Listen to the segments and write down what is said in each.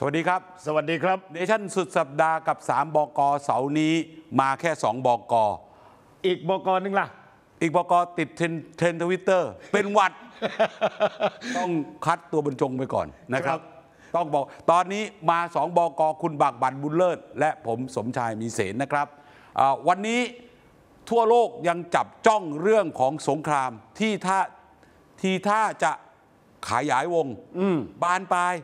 สวัสดีครับ สวัสดีครับเนชั่นสุดสัปดาห์กับ 3 บก เสาร์นี้ มาแค่ 2 บก อีกบกหนึ่งล่ะ อีกบก ติดเทรนทวิตเตอร์ เป็นวัด ต้องคัดตัวบรรจงไปก่อนนะครับ ต้องบอก ตอนนี้มาสองบก คุณบากบันบุญเลิศ และผมสมชายมีเสนนะครับ วันนี้ทั่วโลกยังจับจ้องเรื่องของสงคราม ที่ท่าที่ท่าจะขยายวงบานปลาย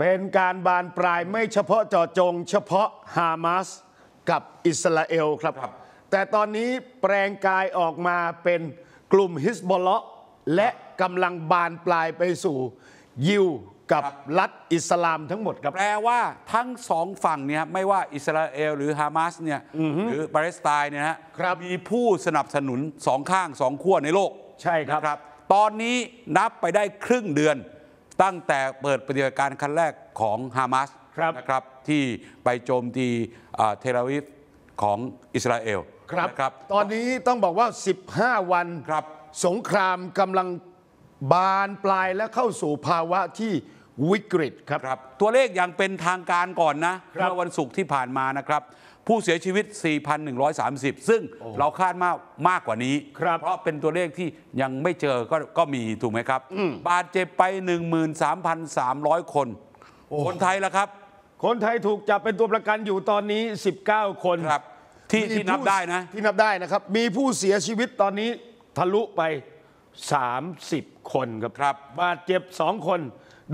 เป็นการบานปลายไม่เฉพาะเจาะจงเฉพาะฮามาสกับอิสราเอลครับรบแต่ตอนนี้แปลงกายออกมาเป็นกลุ่มฮิสบอลเลาะและกำลังบานปลายไปสู่ยิวกับรัฐอิสลามทั้งหมดครับ แปลว่าทั้งสองฝั่งเนี่ยไม่ว่าอิสราเอลหรือฮามาสเนี่ยหรือปาเลสไตน์เนี่ยับ มีผู้สนับสนุนสองข้างสองขั้วในโลกใช่ครับรบตอนนี้นับไปได้ครึ่งเดือนตั้งแต่เปิดปฏิบัติการครั้งแรกของฮามาสนะครับที่ไปโจมตีเทลอาวิฟของอิสราเอลครับรบตอนนี้ต้องบอกว่า 15 วันครับ สงครามกำลังบานปลายและเข้าสู่ภาวะที่วิกฤตครับรบตัวเลขอย่างเป็นทางการก่อนนะเมื่อวันศุกร์ที่ผ่านมานะครับผู้เสียชีวิต 4,130 ซึ่งเราคาดมากมากกว่านี้ เพราะเป็นตัวเลขที่ยังไม่เจอก็ก็มีถูกไหมครับ บาดเจ็บไป 13,300 คน คนไทยละครับ คนไทยถูกจับเป็นตัวประกันอยู่ตอนนี้ 19 คนครับที่ที่นับได้นะ ที่นับได้นะครับ มีผู้เสียชีวิตตอนนี้ทะลุไป 30 คนครับบาดเจ็บ 2 คน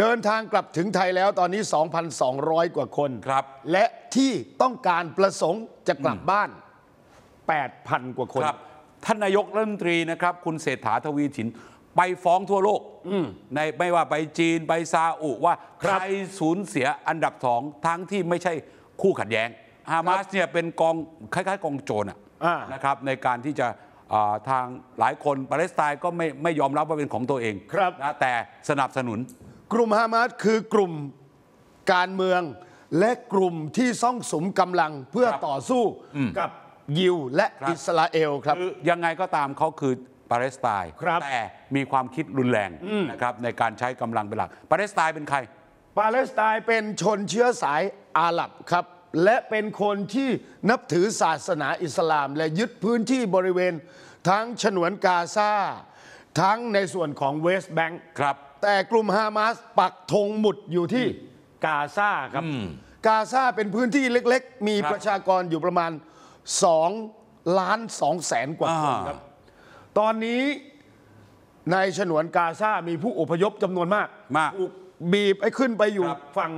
เดินทางกลับถึงไทยแล้วตอนนี้ 2,200 กว่าคน ครับ และที่ต้องการประสงค์จะกลับบ้าน 8,000 กว่าคน ครับ ท่านนายกรัฐมนตรีนะครับ คุณเศรษฐาทวีสิน ไปฟ้องทั่วโลกในไม่ว่าไปจีน ไปซาอุ ว่าใครสูญเสียอันดับสองทั้งที่ไม่ใช่คู่ขัดแย้งฮามาสเนี่ยเป็นกอง คล้ายๆ กองโจรนะครับ ในการที่จะทางหลายคนปาเลสไตน์ก็ไม่ไม่ยอมรับว่าเป็นของตัวเองนะแต่สนับสนุนกลุ่มฮามาสคือกลุ่มการเมืองและกลุ่มที่ซ่องสมกำลังเพื่อต่อสู้กับยิวและอิสราเอลครับ ยังไงก็ตามเขาคือปาเลสไตน์แต่มีความคิดรุนแรงนะครับในการใช้กำลังเป็นหลักปาเลสไตน์เป็นใคร ปาเลสไตน์เป็นชนเชื้อสายอาหรับครับ และเป็นคนที่นับถือศาสนาอิสลาม และยึดพื้นที่บริเวณทั้งฉนวนกาซาทั้งในส่วนของเวสต์แบงค์ครับแต่กลุ่มฮามาสปักธงหมุดอยู่ที่กาซาครับ กาซาเป็นพื้นที่เล็กๆ มีประชากรอยู่ประมาณ 2 ล้าน 2 แสนกว่าคนครับ ตอนนี้ในฉนวนกาซามีผู้อพยพจำนวนมาก มาูกบีบให้ขึ้นไปอยู่ฝั่ง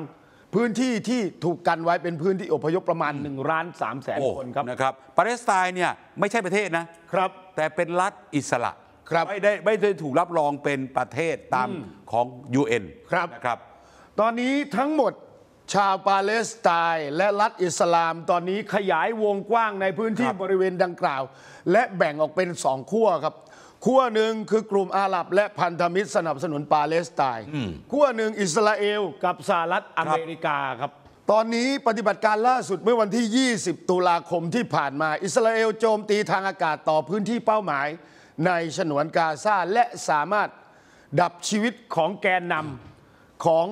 พื้นที่ที่ถูกกันไว้เป็นพื้นที่อพยพประมาณ1ล้าน 3 แสนคนครับนะครับปาเลสไตน์เนี่ยไม่ใช่ประเทศนะครับแต่เป็นรัฐอิสระครับไม่ได้ไม่ได้ถูกรับรองเป็นประเทศตามของ UN ครับนะครับ ตอนนี้ทั้งหมดชาวปาเลสไตน์และรัฐอิสลาม ตอนนี้ขยายวงกว้างในพื้นที่บริเวณดังกล่าว และแบ่งออกเป็นสองขั้วครับขั้วหนึ่งคือกลุ่มอาหรับและพันธมิตรสนับสนุนปาเลสไตน์ขั้วหนึ่งอิสราเอลกับสหรัฐอเมริกาครับ ตอนนี้ปฏิบัติการล่าสุดเมื่อวันที่ 20 ตุลาคมที่ผ่านมา อิสราเอล โจมตีทางอากาศต่อพื้นที่เป้าหมายในฉนวนกาซาและสามารถดับชีวิตของแกนนำของ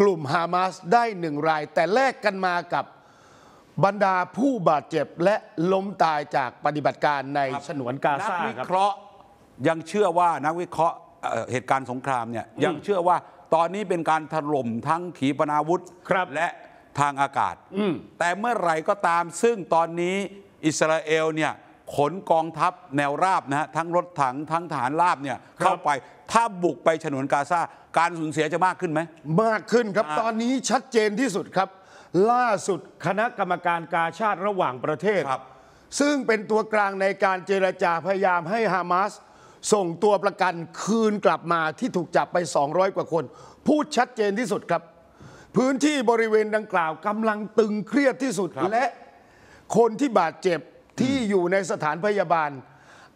กลุ่มฮามาสได้หนึ่งราย แต่แลกกันมากับบรรดาผู้บาดเจ็บและล้มตายจากปฏิบัติการในฉนวนกาซานักวิเคราะห์ ยังเชื่อว่านักวิเคราะห์เหตุการณ์สงครามเนี่ย ยังเชื่อว่าตอนนี้เป็นการถล่มทั้งขีปนาวุธ และทางอากาศ แต่เมื่อไหร่ก็ตาม ซึ่งตอนนี้อิสราเอลเนี่ยขนกองทัพแนวราบนะฮะทั้งรถถังทั้งฐานราบเนี่ย เข้าไป ถ้าบุกไปฉนวนกาซาการสูญเสียจะมากขึ้นไหมมากขึ้นครับตอนนี้ชัดเจนที่สุดครับ ล่าสุดคณะกรรมการกาชาติระหว่างประเทศซึ่งเป็นตัวกลางในการเจรจาพยายามให้ฮามาสส่งตัวประกันคืนกลับมาที่ถูกจับไป 200 กว่าคน พูดชัดเจนที่สุดครับ พื้นที่บริเวณดังกล่าวกำลังตึงเครียดที่สุดและคนที่บาดเจ็บที่อยู่ในสถานพยาบาล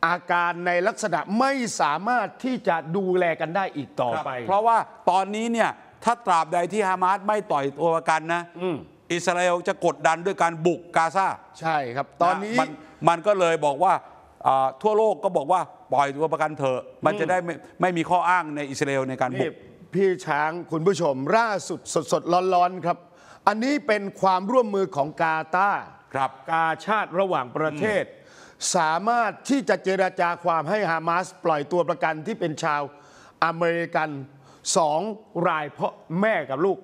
อาการในลักษณะไม่สามารถที่จะดูแลกันได้อีกต่อไป เพราะว่าตอนนี้เนี่ยถ้าตราบใดที่ฮามาสไม่ต่อยตัวประกันนะอิสราเอลจะกดดันด้วยการบุกกาซาใช่ครับ ตอนนี้มันก็เลยบอกว่าทั่วโลกก็บอกว่าปล่อยตัวประกันเถอะ มันจะได้ไม่ไม่มีข้ออ้างในอิสราเอลในการบุกพี่ช้าง คุณผู้ชม ล่าสุดสดๆร้อนๆครับ อันนี้เป็นความร่วมมือของกาตาร์ครับกาชาติระหว่างประเทศ สามารถที่จะเจราจาความให้ฮามาสปล่อยตัวประกันที่เป็นชาวอเมริกันสองรายเพราะแม่กับลูก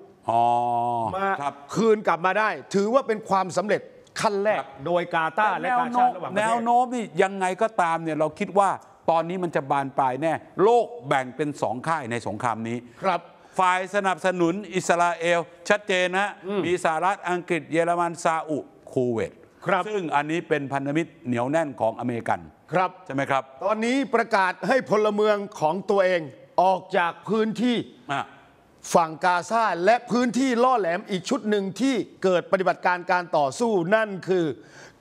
มาคคืนกลับมาได้ถือว่าเป็นความสำเร็จขั้นแรกโดยกาตาและกาชาติระหว่างประเทศแนวโน้มนี่ยังไงก็ตามเนี่ย เราคิดว่าตอนนี้มันจะบานปลายแน่ โลกแบ่งเป็นสองข่ายในสงครามนี้ ครับฝ่ายสนับสนุนอิสราเอลชัดเจนนะมีสหรัฐอังกฤษเยอรมันซาอุคูเวตครับซึ่งอันนี้เป็นพันธมิตรเหนียวแน่นของอเมริกันครับใช่ไหมครับ ตอนนี้ประกาศให้พลเมืองของตัวเองออกจากพื้นที่ฝั่งกาซาและพื้นที่ล่อแหลมอีกชุดหนึ่งที่เกิดปฏิบัติการการต่อสู้นั่นคือ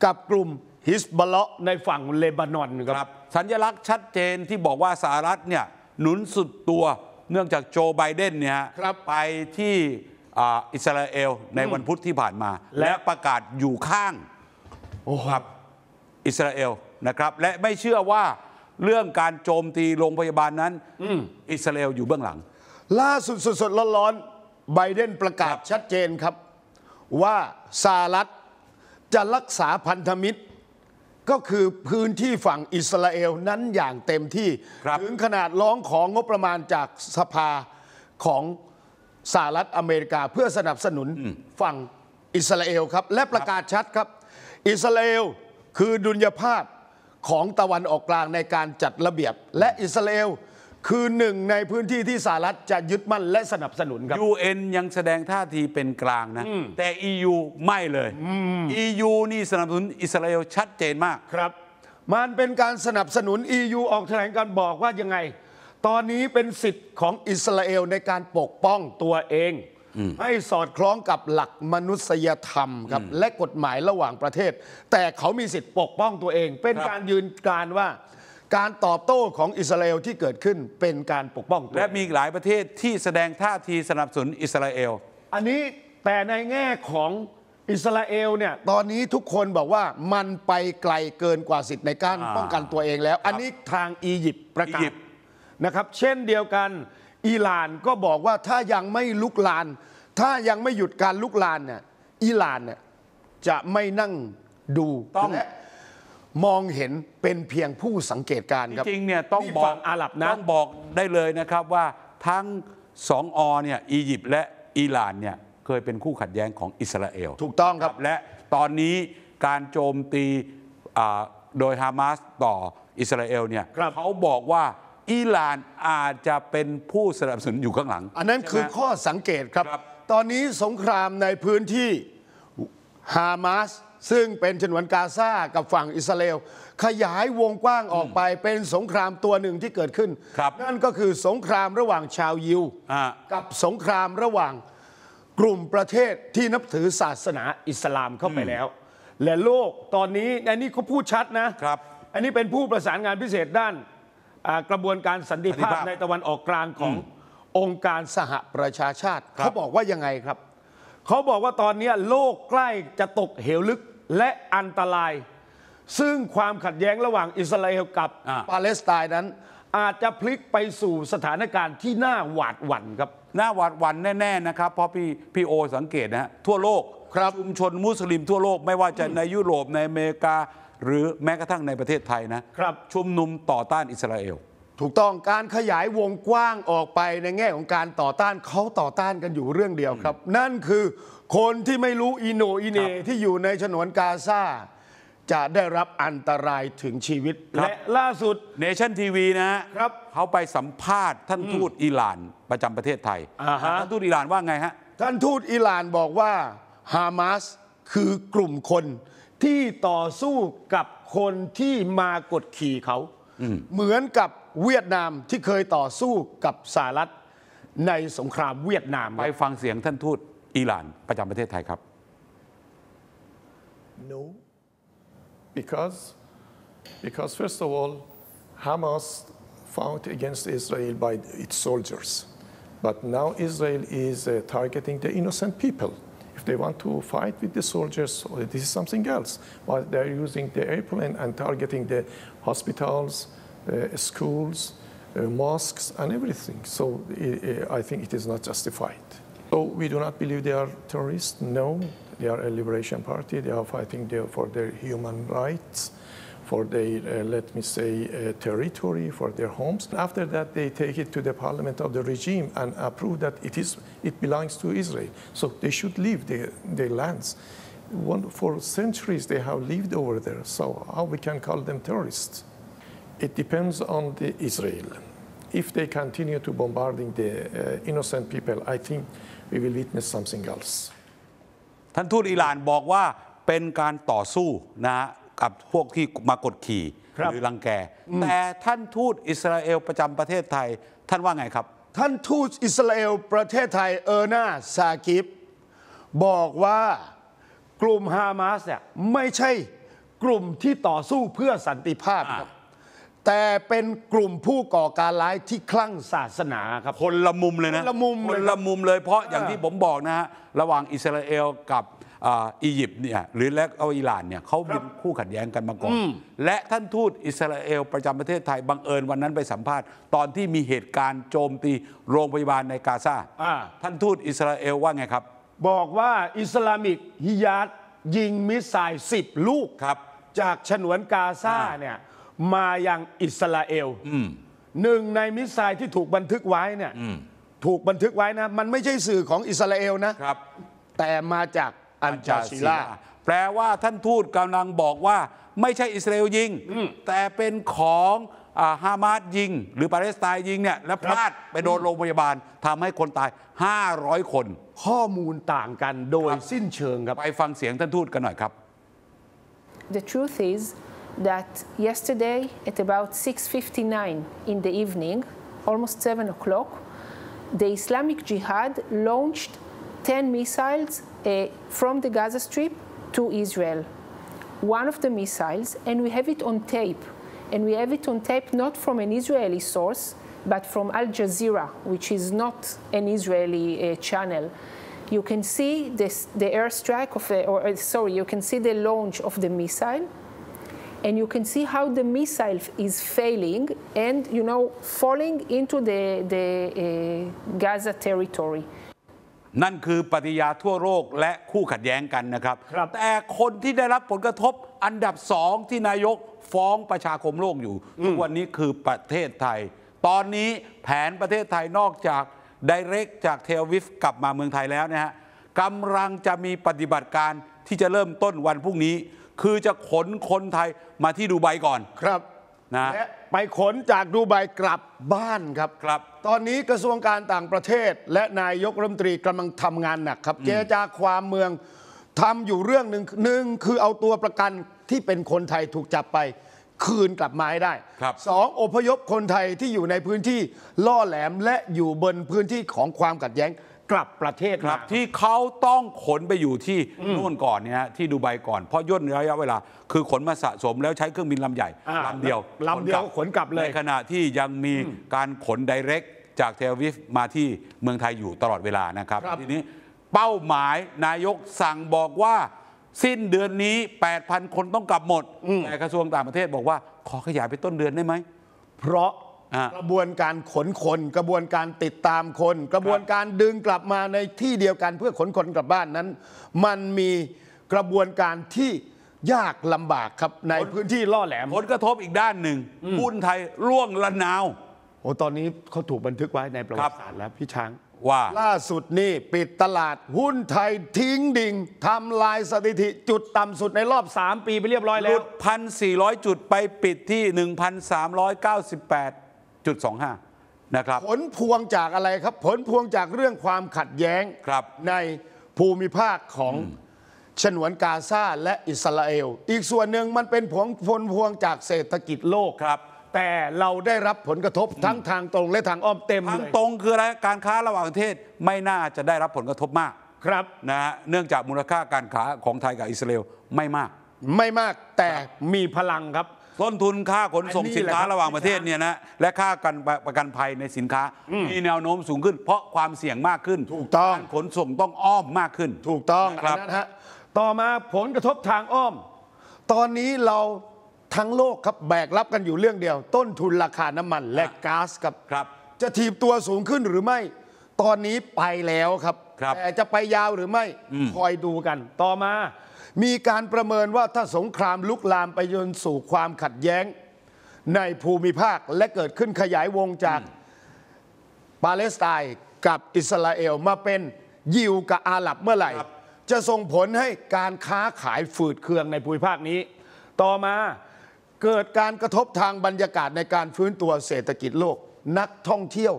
กับกลุ่มฮิสบัลเลาะห์ในฝั่งเลบานอนครับรบสัญลักษณ์ชัดเจนที่บอกว่าสหรัฐเนี่ย หนุนสุดตัวเนื่องจากโจไบเดนเนี่ยไปที่อิสราเอลในวันพุธที่ผ่านมา และประกาศอยู่ข้างครับ อิสราเอลนะครับ และไม่เชื่อว่าเรื่องการโจมตีโรงพยาบาลนั้นอิสราเอลอยู่เบื้องหลัง ล่าสุดสดๆร้อนๆไบเดนประกาศชัดเจนครับ ว่าสหรัฐจะรักษาพันธมิตร ก็คือพื้นที่ฝั่งอิสราเอลนั้นอย่างเต็มที่ ถึงขนาดร้องของงบประมาณจากสภาของสหรัฐ อเมริกาเพื่อสนับสนุนฝั่งอิสราเอลครับ และประกาศชัดครับ อิสราเอลคือดุลยภาพของตะวันออกกลางในการจัดระเบียบ และอิสราเอลคือหนึ่งในพื้นที่ที่สหรัฐ จะยึดมั่นและสนับสนุนครับ UN ยังแสดงท่าทีเป็นกลางนะ แต่ EU ไม่เลย EU นี่สนับสนุนอิสราเอลชัดเจนมากครับ มันเป็นการสนับสนุน EU ออกแถลงการบอกว่ายังไงตอนนี้เป็นสิทธิ์ของอิสราเอลในการปกป้องตัวเอง ให้สอดคล้องกับหลักมนุษยธรรมครับและกฎหมายระหว่างประเทศ แต่เขามีสิทธิ์ปกป้องตัวเอง เป็นการยืนการว่าการตอบโต้ของอิสราเอลที่เกิดขึ้นเป็นการปกป้องตัวและมีหลายประเทศที่แสดงท่าทีสนับสนุนอิสราเอลอันนี้แต่ในแง่ของอิสราเอลเนี่ยตอนนี้ทุกคนบอกว่ามันไปไกลเกินกว่าสิทธิ์ในการป้องกันตัวเองแล้ว อันนี้ทางอียิปต์ประกาศนะครับเช่นเดียวกันอิหร่านก็บอกว่าถ้ายังไม่ลุกลาน ถ้ายังไม่หยุดการลุกลานเนี่ยอิหร่านเนี่ยจะไม่นั่งดูต้องและมองเห็นเป็นเพียงผู้สังเกตการครับจริงเนี่ยต้องบอกอาหรับนะต้องบอกได้เลยนะครับว่าทั้งสองอเนี่ยอียิปต์และอิหร่านเนี่ยเคยเป็นคู่ขัดแย้งของอิสราเอลถูกต้องครับและตอนนี้การโจมตีโดยฮามาสต่ออิสราเอลเนี่ยเขาบอกว่าอิหร่านอาจจะเป็นผู้สนับสนุนอยู่ข้างหลัง อันนั้นคือข้อสังเกตครับ ตอนนี้สงครามในพื้นที่ฮามาสซึ่งเป็นฉนวนกาซากับฝั่งอิสราเอลขยายวงกว้างออกไปเป็นสงครามตัวหนึ่งที่เกิดขึ้น นั่นก็คือสงครามระหว่างชาวยิว กับสงครามระหว่างกลุ่มประเทศที่นับถือศาสนาอิสลามเข้าไปแล้ว และโลกตอนนี้อันนี้เขาพูดชัดนะอันนี้เป็นผู้ประสานงานพิเศษด้านกระบวนการสันติภาพในตะวันออกกลางขององค์การสหประชาชาติ เขาบอกว่ายังไงครับ เขาบอกว่าตอนนี้โลกใกล้จะตกเหวลึกและอันตราย ซึ่งความขัดแย้งระหว่างอิสราเอลกับปาเลสไตน์นั้น อาจจะพลิกไปสู่สถานการณ์ ที่น่าหวาดหวั่นครับน่าหวาดหวั่นแน่ ๆนะครับ เพราะพี่พี่โอ สังเกตนะฮะทั่วโลกชุมชนมุสลิม ทั่วโลกไม่ว่าจะในยุโรปในอเมริกาหรือแม้กระทั่งในประเทศไทยนะครับชุมนุมต่อต้านอิสราเอล ถูกต้องการขยายวงกว้างออกไปในแง่ของการต่อต้านเขาต่อต้านกันอยู่เรื่องเดียวครับ นั่นคือคนที่ไม่รู้อิโนอิเน ที่อยู่ในฉนวนกาซาจะได้รับอันตรายถึงชีวิต และล่าสุดเนชั่นทีวีนะครับเขาไปสัมภาษณ์ท่านทูตอิหร่านประจำประเทศไทย ท่านทูตอิหร่านว่าไงฮะท่านทูตอิหร่านบอกว่าฮามาสคือกลุ่มคนที่ต่อสู้กับคนที่มากดขี่เขาเหมือนกับเวียดนามที่เคยต่อสู้กับสหรัฐในสงครามเวียดนามไปฟังเสียงท่านทูตอิหร่าน ประจำประเทศไทยครับ No because because first of all Hamas fought against Israel by its soldiers but now Israel is targeting the innocent people they want to fight with the soldiers, this is something else. But they're using the airplane and targeting the hospitals, uh, schools, uh, mosques, and everything. So I think it is not justified. So we do not believe they are terrorists. No, they are a liberation party. They are fighting for their human rights for their, uh, let me say, uh, territory, for their homes. After that, they take it to the parliament of the regime and approve that it, is, it belongs to Israel. So they should leave their, their lands. One, for centuries, they have lived over there. So how we can call them terrorists? It depends on the Israel. If they continue to bombarding the uh, innocent people, I think we will witness something else. ท่านทูตอิหร่านบอกว่าเป็นการต่อสู้นะฮะกับพวกที่มากดขี่หรือรังแก แต่ท่านทูตอิสราเอลประจำประเทศไทยท่านว่าไงครับ ท่านทูตอิสราเอลประเทศไทยเออร์นาซากิฟบอกว่ากลุ่มฮามาสเนี่ยไม่ใช่กลุ่มที่ต่อสู้เพื่อสันติภาพครับแต่เป็นกลุ่มผู้ก่อการร้ายที่คลั่งศาสนาครับคนละมุมเลยนะ คนละมุมคนละมุมเลยเพราะอย่างที่ผมบอกนะฮะระหว่างอิสราเอลกับอียิปต์เนี่ยหรือแล้วเอาอิหร่านเนี่ยเขาเป็นคู่ขัดแย้งกันมาก่อนและท่านทูตอิสราเอลประจำประเทศไทยบังเอิญวันนั้นไปสัมภาษณ์ ตอนที่มีเหตุการณ์โจมตีโรงพยาบาลในกาซาท่านทูตอิสราเอลว่าไงครับ บอกว่าอิสลามิกฮิยาตยิงมิสไซล์สิบลูกครับ จากฉนวนกาซาเนี่ยมายังอิสราเอลหนึ่งในมิสไซล์ที่ถูกบันทึกไว้เนี่ยถูกบันทึกไว้นะมันไม่ใช่สื่อของอิสราเอลนะครับ แต่มาจากอันจาซีลาแปลว่าท่านทูตกำลังบอกว่าไม่ใช่อิสราเอลยิงแต่เป็นของฮามาสยิง หรือปาเลสไตน์ยิงเนี่ยแล้วพลาดไปโดนโรงพยาบาลทำให้คนตาย 500 คนข้อมูลต่างกันโดยสิ้นเชิงครับไปฟังเสียงท่านทูตกันหน่อยครับ The truth is that yesterday at about 6:59 in the evening, almost 7 o'clock, the Islamic Jihad launched 10 missiles uh, from the Gaza Strip to Israel. One of the missiles, and we have it on tape. And we have it on tape not from an Israeli source, but from Al Jazeera, which is not an Israeli uh, channel. You can see this, the airstrike of, a, or uh, sorry, you can see the launch of the missile, and you can see how the missile is failing and, you know, falling into the, the uh, Gaza territory. นั่นคือปฏิยาทั่วโลกและคู่ขัดแย้งกันนะครับรบแต่คนที่ได้รับผลกระทบอันดับสองที่นายกฟ้องประชาคมโลกอยู่ทุกวันนี้คือประเทศไทย ตอนนี้แผนประเทศไทยนอกจากไดเรกจากเทลวิฟ กลับมาเมืองไทยแล้วนะฮะกำลังจะมีปฏิบัติการที่จะเริ่มต้นวันพรุ่งนี้ คือจะขนคนไทยมาที่ดูไบก่อน ครับนะและไปขนจาก ดูไบกลับบ้านครับครับ ตอนนี้กระทรวงการต่างประเทศและนายกรัฐมนตรีกำลังทำงานหนักครับเจจาความเมืองทำอยู่เรื่องหนึ่งหนึ่ง คือเอาตัวประกันที่เป็นคนไทยถูกจับไปคืนกลับมาให้ได้ครับสองอพยพคนไทยที่อยู่ในพื้นที่ล่อแหลมและอยู่บนพื้นที่ของความขัดแย้งกลับ ประเทศครับที่เขาต้องขนไปอยู่ที่นู่นก่อนเนี่ยที่ดูไบก่อน เพราะย่นระยะเวลาคือขนมาสะสมแล้วใช้เครื่องบินลำใหญ่ลำเดียวลำเดียว ขนกลับเลย ในขณะที่ยังมีการขนไดเรกจากเทลวิฟมาที่เมืองไทยอยู่ตลอดเวลานะครับครับทีนี้เป้าหมายนายกสั่งบอกว่าสิ้นเดือนนี้ 8,000 คนต้องกลับหมดแต่กระทรวงต่างประเทศบอกว่าขอขยายไปต้นเดือนได้ไหมเพราะกระบวนการขนคนกระบวนการติดตามคน กระบวนการดึงกลับมาในที่เดียวกันเพื่อขนคนกลับบ้านนั้น มันมีกระบวนการที่ยากลำบากครับในพื้นที่ล่อแหลมผลกระทบอีกด้านหนึ่ง หุ้นไทยร่วงละนาวโอ้ตอนนี้เขาถูกบันทึกไว้ในประวัติศาสตร์แล้วพี่ช้างว่าล่าสุดนี่ปิดตลาดหุ้นไทยทิ้งดิ่งทำลายสถิติจุดต่ำสุดในรอบ 3 ปีไปเรียบร้อยแล้วหลุด1,400 จุดไปปิดที่ 1,398 0.25 นะครับ ผลพวงจากอะไรครับผลพวงจากเรื่องความขัดแย้งครับ ในภูมิภาคของฉนวนกาซาและอิสราเอล อีกส่วนหนึ่งมันเป็นผลผลพวงจากเศรษฐกิจโลกครับ แต่เราได้รับผลกระทบทั้งทางตรงและทางอ้อมเต็มทางตรงคืออะไรการค้าระหว่างประเทศ ไม่น่าจะได้รับผลกระทบมากครับนะฮะเนื่องจากมูลค่าการค้าของไทยกับอิสราเอลไม่มาก ไม่มากแต่มีพลังครับต้นทุนค่าขนส่งสินค้าระหว่างประเทศเนี่ยนะและค่าการประกันภัยในสินค้า มีแนวโน้มสูงขึ้น เพราะความเสี่ยงมากขึ้นถูกต้องขนส่งต้องอ้อมมากขึ้น ถูกต้องครับฮะต่อมาผลกระทบทางอ้อม ตอนนี้เราทั้งโลกครับแบกรับกันอยู่เรื่องเดียว ต้นทุนราคาน้ำมัน และก๊าซครับครับ จะถีบตัวสูงขึ้นหรือไม่ ตอนนี้ไปแล้วครับแต่จะไปยาวหรือไม่คอยดูกัน ต่อมามีการประเมินว่าถ้าสงครามลุกลามไปจนสู่ความขัดแย้งในภูมิภาคและเกิดขึ้นขยายวงจาก ปาเลสไตน์กับอิสราเอลมาเป็นยิวกับอาหรับเมื่อไหร่ จะส่งผลให้การค้าขายฝืดเคืองในภูมิภาคนี้ ต่อมาเกิดการกระทบทางบรรยากาศในการฟื้นตัวเศรษฐกิจโลกนักท่องเที่ยว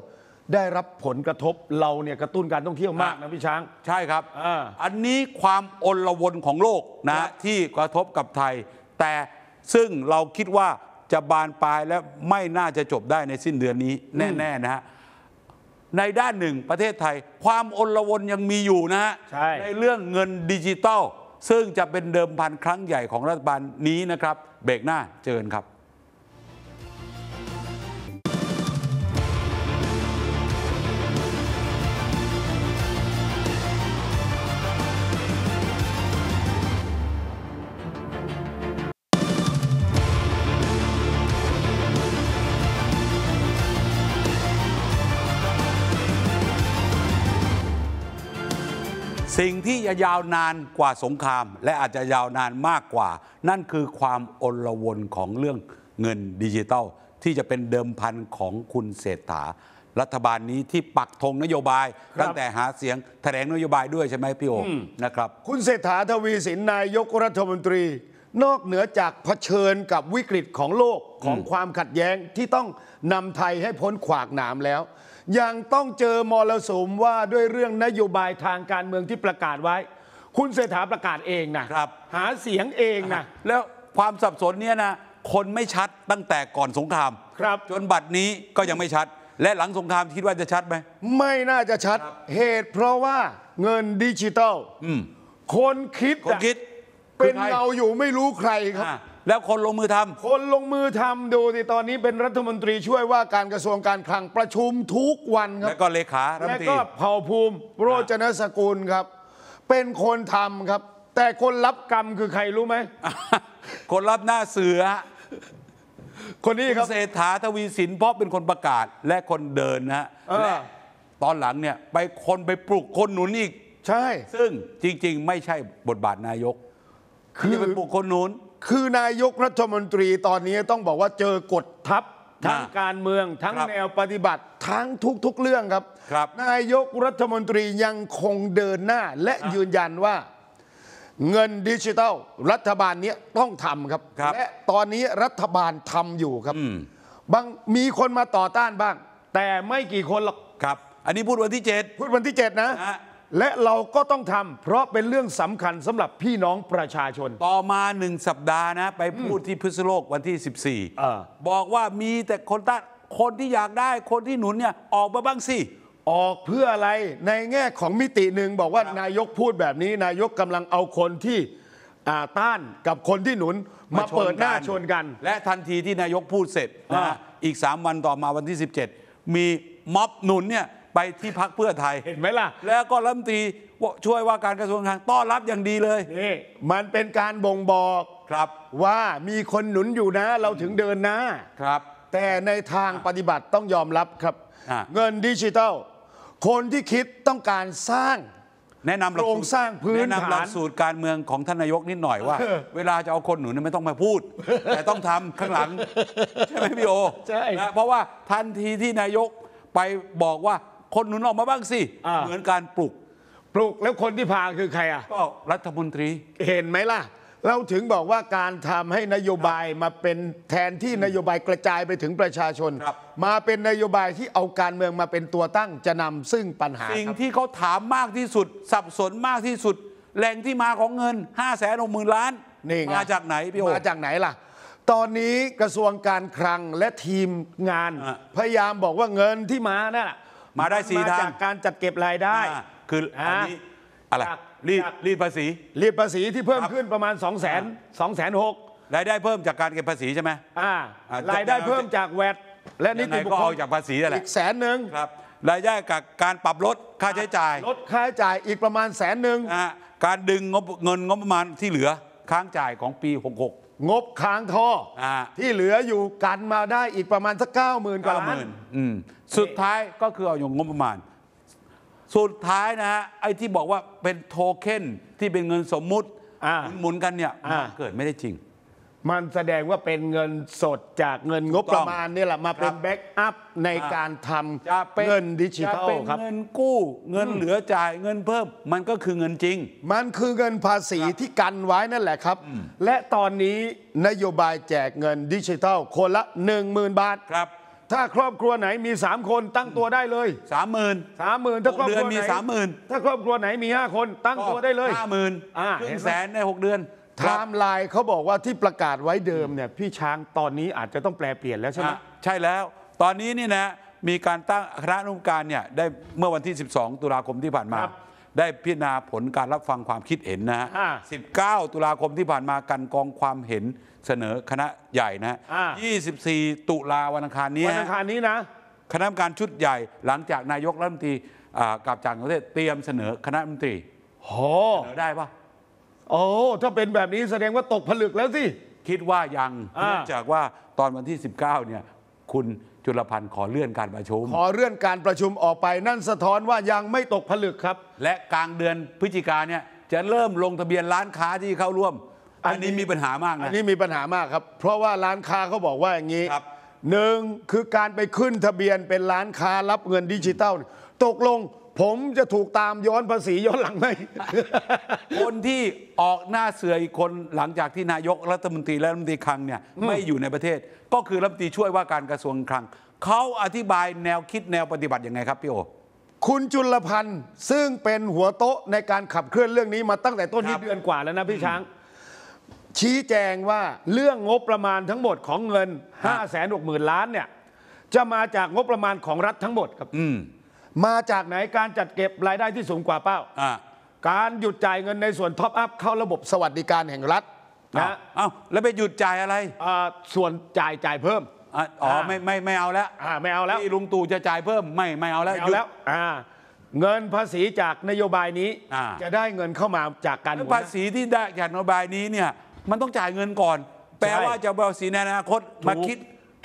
ได้รับผลกระทบเราเนี่ยกระตุ้นการท่องเที่ยวมากนะพี่ช้างใช่ครับออันนี้ความอนละวนของโลกนะที่กระทบกับไทย แต่ซึ่งเราคิดว่าจะบานปลายและไม่น่าจะจบได้ในสิ้นเดือนนี้แน่ๆนะฮะในด้านหนึ่งประเทศไทยความอนละวนยังมีอยู่นะฮะใในเรื่องเงินดิจิตอลซึ่งจะเป็นเดิมพันครั้งใหญ่ของรัฐบาลนี้นะครับ เบรกหน้าเจริญครับสิ่งที่จะยาวนานกว่าสงคราม และอาจจะยาวนานมากกว่า นั่นคือความอลวนของเรื่องเงินดิจิทัล ที่จะเป็นเดิมพันของคุณเศรษฐา รัฐบาลนี้ที่ปักธงนโยบายตั้งแต่หาเสียงแถลงนโยบายด้วยใช่ไหมพี่โอนะครับ คุณเศรษฐาทวีสินนายกรัฐมนตรี นอกเหนือจากเผชิญกับวิกฤตของโลกของความขัดแย้งที่ต้องนำไทยให้พ้นขวากหนามแล้วยังต้องเจอมรสุมว่าด้วยเรื่องนโยบายทางการเมืองที่ประกาศไว้ คุณเศรษฐาประกาศเองนะครับหาเสียงเองนะ แล้วความสับสนเนี่ยนะคนไม่ชัดตั้งแต่ก่อนสงคราม ครับ จนบัดนี้ก็ยังไม่ชัด และหลังสงครามคิดว่าจะชัดไหมไม่น่าจะชัดเหตุเพราะว่าเงินดิจิตอลคนคิดคนคิด เป็นเราอยู่ไม่รู้ใครครับแล้วคนลงมือทำคนลงมือทำดูสิตอนนี้เป็นรัฐมนตรีช่วยว่าการกระทรวงการคลังประชุมทุกวันครับ แล้วก็เลขารัฐมและนตรีก็เผ่าภูมิโรจนสกุลครับ เป็นคนทำครับ แต่คนรับกรรมคือใครรู้ไหม คนรับหน้าเสือ คนนี้ครับเศรษฐาทวีสินเพราะเป็นคนประกาศและคนเดินนะฮะและตอนหลังเนี่ยไปคนไปปลุกคนหนุนอีก ใช่ ซึ่งจริงๆ ไม่ใช่บทบาทนายก คือเป็นไปปลุกคนหนุนคือนายกรัฐมนตรีตอนนี้ต้องบอกว่าเจอกฎทับทั้งการเมืองทั้งแนวปฏิบัติ ทั้งทุกๆ เรื่องครับรบนายกรัฐมนตรียังคงเดินหน้า และยืนยันว่า เงินดิจิทัลรัฐบาลนี้ต้องทำครับรบและตอนนี้รัฐบาลทำอยู่ครับบางมีคนมาต่อต้านบ้าง แต่ไม่กี่คนหรอกครับ อันนี้พูดวันที่ 7พูดวันที่ 7 นะและเราก็ต้องทำเพราะเป็นเรื่องสำคัญสำหรับพี่น้องประชาชน ต่อมาหนึ่งสัปดาห์นะไปพูดที่พิษณุโลกวันที่ิบอี่บอกว่ามีแต่คนต้านคนที่อยากได้คนที่หนุนเนี่ยออกมาบ้างสิออกเพื่ออะไรในแง่ของมิติหนึ่งบอกว่านายกพูดแบบนี้ นายกกำลังเอาคนที่ต้านกับคนที่หนุนมาเปิดหน้าชนกัน และทันทีที่นายกพูดเสร็จอาอีก3วันต่อมาวันที่17 มีม็อบหนุนเนี่ยไปที่พักเพื่อไทย เห็นไหมล่ะ แล้วก็รัฐมนตรีช่วยว่าการกระทรวงการต้อนรับอย่างดีเลยนี่มันเป็นการบ่งบอกครับว่ามีคนหนุนอยู่นะ เราถึงเดินหน้า ครับ แต่ในทางปฏิบัติต้องยอมรับครับ เงินดิจิตอลคนที่คิดต้องการสร้าง แนะนำโครงสร้างพื้นฐานแนะนำหลักสูตรการเมืองของท่านนายกนิดหน่อยว่า เวลาจะเอาคนหนุนไม่ต้องมาพูด แต่ต้องทำข้างหลังใช่ไหมพี่โอใช่เพราะว่าทันทีที่นายกไปบอกว่าคนหนุนออกมาบ้างสิ เหมือนการปลุกปลุกแล้วคนที่พาคือใครอ่ะก็รัฐมนตรี เห็นไหมล่ะ เราถึงบอกว่าการทำให้นโยบายมาเป็นแทนที่นโยบายกระจายไปถึงประชาชนมาเป็นนโยบายที่เอาการเมืองมาเป็นตัวตั้งจะนำซึ่งปัญหาสิ่งที่เขาถามมากที่สุด สับสนมากที่สุดแหล่งที่มาของเงิน5 6 0 0 0 0ล้านนี่มาจากไหนพี่โอมาจากไหนล่ะ ตอนนี้กระทรวงการคลังและทีมงานพยายามบอกว่าเงินที่มานั่น่ะมาได้สี่ทาง จากการจัดเก็บรายได้คืออันนี้อะไรรีดรีดภาษีรีดภาษีที่เพิ่มขึ้นประมาณ 2 0 0 0 0 0 2นหกรายได้เพิ่มจากการเก็บภาษีใช่ไหมอ่า รายได้เพิ่มจากแวดและน่ติบุคคลจากภาษีอะไรอีกแสนหนึ่งครับรายได้กับการปรับลดค่าใช้จ่าย ลดค่าใช้จ่ายอีกประมาณแสนหนึ่งการดึงเงินงบประมาณที่เหลือค้างจ่ายของปี66งบค้างท่ออที่เหลืออยู่กันมาได้อีกประมาณสักเก้าหมื่นกว่าล้านสุดท้ายก็คือเอาอย่างงบประมาณ สุดท้ายนะฮะ ไอ้ที่บอกว่าเป็นโทเค็นที่เป็นเงินสมมุติหมุนกันเนี่ยมันเกิดไม่ได้จริงมันแสดงว่าเป็นเงินสดจากเงินงบประมาณนี่แหละมาเป็นแบ็กอัพในการทำเงินดิจิทัลครับเป็นเงินกู้ เงินเหลือจ่ายเงินเพิ่ม มันก็คือเงินจริง มันคือเงินภาษีที่กันไว้นั่นแหละครับ และตอนนี้นโยบายแจกเงินดิจิทัล คนละ 10,000 บาทครับ ถ้าครอบครัวไหนมี 3 คนตั้งตัวได้เลย3 0 0 0 0ื่นสามหมื่นถ้าครอบครัวไหนมีสามหมื่นถ้าครอบครัวไหนมี 5 คน ตั้งตัวได้เลยห้าหมื่นอ่าเึ่งแสนใน 6 เดือนไทม์ไลน์เขาบอกว่าที่ประกาศไว้เดิมเนี่ยพี่ช้างตอนนี้อาจจะต้องแปลเปลี่ยนแล้วใช่ไหมใช่แล้ว ตอนนี้นี่นะมีการตั้งคณะรนุมการเนี่ยได้เมื่อวันที่ 12 ตุลาคมที่ผ่านมา ได้พิจารณาผลการรับฟังความคิดเห็นนะฮะ19 ตุลาคมที่ผ่านมากันกองความเห็นเสนอคณะใหญ่นะ24ตุลาวันอังคารนี้วันอังคารนี้นะ คณะกรรมการชุดใหญ่ หลังจากนายกรัฐมนตรีกลับจากประเทศเตรียมเสนอคณะรัฐมนตรีเสนอได้ปะโอ้ถ้าเป็นแบบนี้แสดงว่าตกผลึกแล้วสิ คิดว่ายังเนื่องจากว่าตอนวันที่ 19เนี่ยคุณจุลพันธ์ขอเลื่อนการประชุม ขอเลื่อนการประชุมออกไปนั่นสะท้อนว่ายังไม่ตกผลึกครับ และกลางเดือนพฤศจิกาเนี่ยจะเริ่มลงทะเบียนร้านค้าที่เข้าร่วม อันนี้มีปัญหามาก อันะนนี้มีปัญหามากครับ เพราะว่าร้านค้าเขาบอกว่าอย่างนี้ครับหนึ่งคือการไปขึ้นทะเบียนเป็นร้านค้ารับเงินดิจิตอลตกลงผมจะถูกตามย้อนภาษีย้อนหลังไหม คนที่ออกหน้าเสืออีกคนหลังจากที่นายก รัฐมนตรีและรัฐมนตรีคลังเนี่ยไม่อยู่ในประเทศ ก็คือรัฐมนตรีช่วยว่าการกระทรวงคลังเขาอธิบายแนวคิดแนวปฏิบัติยังไงครับพี่โอ คุณจุลพันธ์ซึ่งเป็นหัวโต๊ะ ในการขับเคลื่อนเรื่องนี้มาตั้งแต่ต้นที่เดือนกว่าแล้วนะพี่ช้างชี้แจงว่าเรื่องงบประมาณทั้งหมดของเงิน5หมื่นล้านเนี่ย จะมาจากงบประมาณของรัฐทั้งหมดครับมาจากไหนการจัดเก็บรายได้ที่สูงกว่าเป้าการหยุดจ่ายเงินในส่วนท็อปอัพเข้าระบบสวัสดิการแห่งรัฐนะเอ้าแล้วไปหยุดจ่ายอะไรส่วนจ่ายจ่ายเพิ่มอ๋อไม่ไม่ไม่เอาแล้วไม่เอาแล้วที่ลุงตู่จะจ่ายเพิ่มไม่ไม่เอาแล้วเอาแล้วเงินภาษีจากนโยบายนี้จะได้เงินเข้ามาจากการภาษีที่ได้จากนโยบายนี้เนี่ยมันต้องจ่ายเงินก่อน แปลว่าจะเอาภาษีในอนาคตมาคิด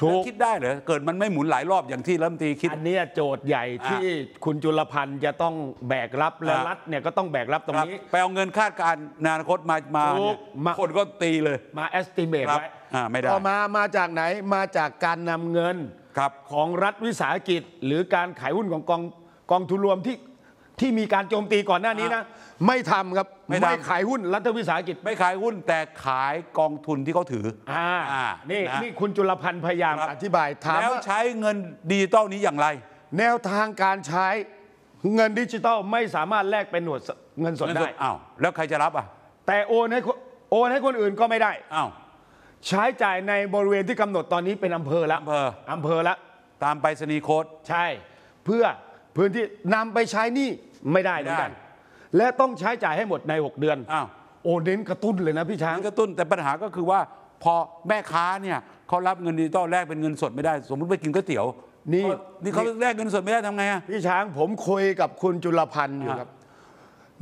ถูกคิดได้เหรอ เกิดมันไม่หมุนหลายรอบอย่างที่รัฐมนตรีคิดอันนี้โจทย์ใหญ่ที่คุณจุลพันธ์จะต้องแบกรับ และรัฐเนี่ยก็ต้องแบกรับตรงนี้ไปเอาเงินคาดการณ์อนาคตมามาคนก็ตีเลยมา estimate ไว้ไม่ได้มามาจากไหนมาจากการนำเงินของรัฐวิสาหกิจ หรือการขายหุ้นของกองกองทุนรวมที่ที่มีการโจมตีก่อนหน้านี้นะไม่ทำครับไม่ไม่ขายหุ้นรัฐวิสาหกิจไม่ขายหุ้นแต่ขายกองทุนที่เขาถืออ่านี่นี่คุณจุลพันธ์พยายามอธิบายถามแล้ว่าใช้เงินดิจิตอลนี้อย่างไร แนวทางการใช้เงินดิจิตอลไม่สามารถแลกเป็นหน่วยเงินสดได้อ้าวแล้วใครจะรับอ่ะ แต่โอนให้โอนให้คนอื่นก็ไม่ได้อ้าวใช้จ่ายในบริเวณที่กำหนดตอนนี้เป็นอำเภอละอำเภออเภอละตามไปรษณีย์โค้ดใช่ เพื่อพื้นที่นำไปใช้นี่ไม่ได้เหมือนกันและต้องใช้จ่ายให้หมดใน 6 เดือน อ้าว โอ้เน้นกระตุ้นเลยนะพี่ช้างกระตุ้น แต่ปัญหาก็คือว่า พอแม่ค้าเนี่ยเขารับเงินดิจิตอลแลกเป็นเงินสดไม่ได้ สมมติไปกินก๋วยเตี๋ยว นี่นี่เขาแลกเงินสดไม่ได้ทำไงอ่ะพี่ช้าง ผมคุยกับคุณจุลพันธ์อยู่ครับ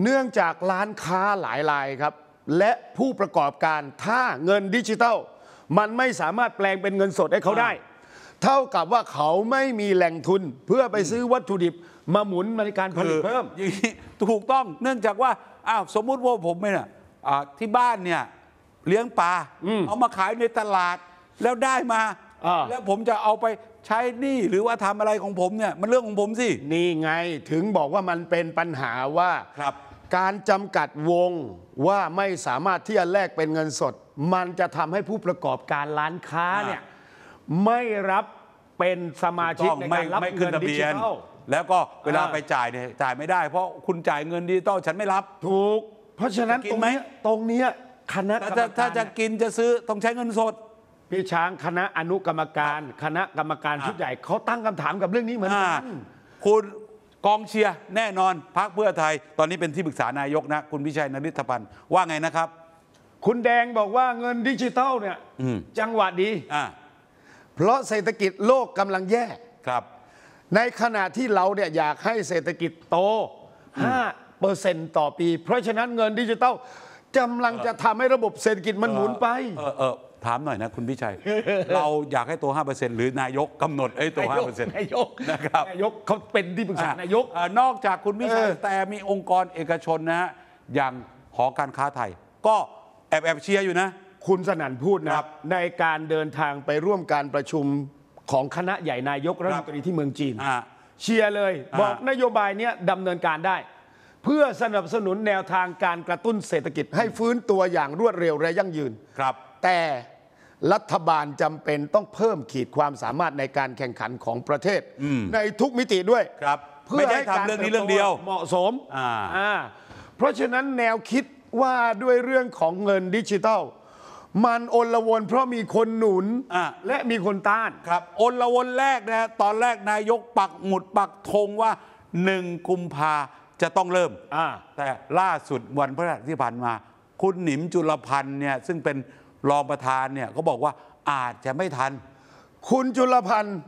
เนื่องจากร้านค้าหลายรายครับ และผู้ประกอบการถ้าเงินดิจิตอลมันไม่สามารถแปลงเป็นเงินสดให้เขาได้ เท่ากับว่าเขาไม่มีแหล่งทุนเพื่อไปซื้อวัตถุดิบมาหมุนในการผลิตเพิ่มอย่างนี้ถูกต้อง เนื่องจากว่าอ้าวสมมุติว่าผมเนี่ยที่บ้านเนี่ยเลี้ยงปลาเอามาขายในตลาดแล้วได้มา แล้วผมจะเอาไปใช้หนี้หรือว่าทำอะไรของผมเนี่ยมันเรื่องของผมสินี่ไงถึงบอกว่ามันเป็นปัญหาว่าครับ การจำกัดวงว่าไม่สามารถที่จะแลกเป็นเงินสด มันจะทำให้ผู้ประกอบการร้านค้าเนี่ยไม่รับเป็นสมาชิกในการรับเงินดิจิทัลแล้วก็เวลาไปจ่ายเนี่ยจ่ายไม่ได้ เพราะคุณจ่ายเงินดิจิตอลฉันไม่รับถูก เพราะฉะนั้นตรงนี้ตรงนี้คณะกรรมถ้าถ้าจะกินจะซื้อต้องใช้เงินสด พี่ช้างคณะอนุกรรมการ คณะกรรมการชุดใหญ่ เขาตั้งคำถามกับเรื่องนี้เหมือนกัน คุณกองเชียร์แน่นอน พักเพื่อไทย ตอนนี้เป็นที่ปรึกษานายกนะ คุณพิชัยนริธพันธ์ว่าไงนะครับ คุณแดงบอกว่าเงินดิจิตอลเนี่ยจังหวะดีเพราะเศรษฐกิจโลกกำลังแย่ครับในขณะที่เราเนี่ยอยากให้เศรษฐกิจโต5เปอร์เซ็นต์ต่อปี เพราะฉะนั้นเงินดิจิตอลกำลังจะทำให้ระบบเศรษฐกิจมันหมุนไปเออเออถามหน่อยนะคุณพิชัย เราอยากให้ตัว5%หรือนายกกำหนดไอ้ตัว5%นายกนะครับ นายกเขาเป็นที่ปรึกษานายก นอกจากคุณพิชัยแต่มีองค์กรเอกชนนะฮะอย่างหอการค้าไทย ก็แอบแอบเชียร์อยู่นะ คุณสนั่นพูดนะในการเดินทางไปร่วมการประชุมของคณะใหญ่นายกรัฐมนตรีที่เมืองจีน เชียร์เลยบอกนโยบายเนี้ยดำเนินการได้ เพื่อสนับสนุนแนวทางการกระตุ้นเศรษฐกิจให้ฟื้นตัวอย่างรวดเร็วและยั่งยืนครับ แต่รัฐบาลจำเป็นต้องเพิ่มขีดความสามารถในการแข่งขันของประเทศในทุกมิติด้วยครับเพื่อให้การทำเรื่องนี้เรื่องเดียว เหมาะสมอ่าเพราะฉะนั้นแนวคิดว่าด้วยเรื่องของเงินดิจิทัลมันอนละวนเพราะมีคนหนุน และมีคนต้าน ครับอนละวนแรกนะตอนแรกนายกปักหมุดปักธงว่าหนึ่งกุมภาจะต้องเริ่ม แต่ล่าสุดวันพฤหัสที่ผ่านมาคุณหนิมจุลพันธ์เนี่ยซึ่งเป็นรองประธานเนี่ยเขาบอกว่าอาจจะไม่ทัน คุณจุลพันธ์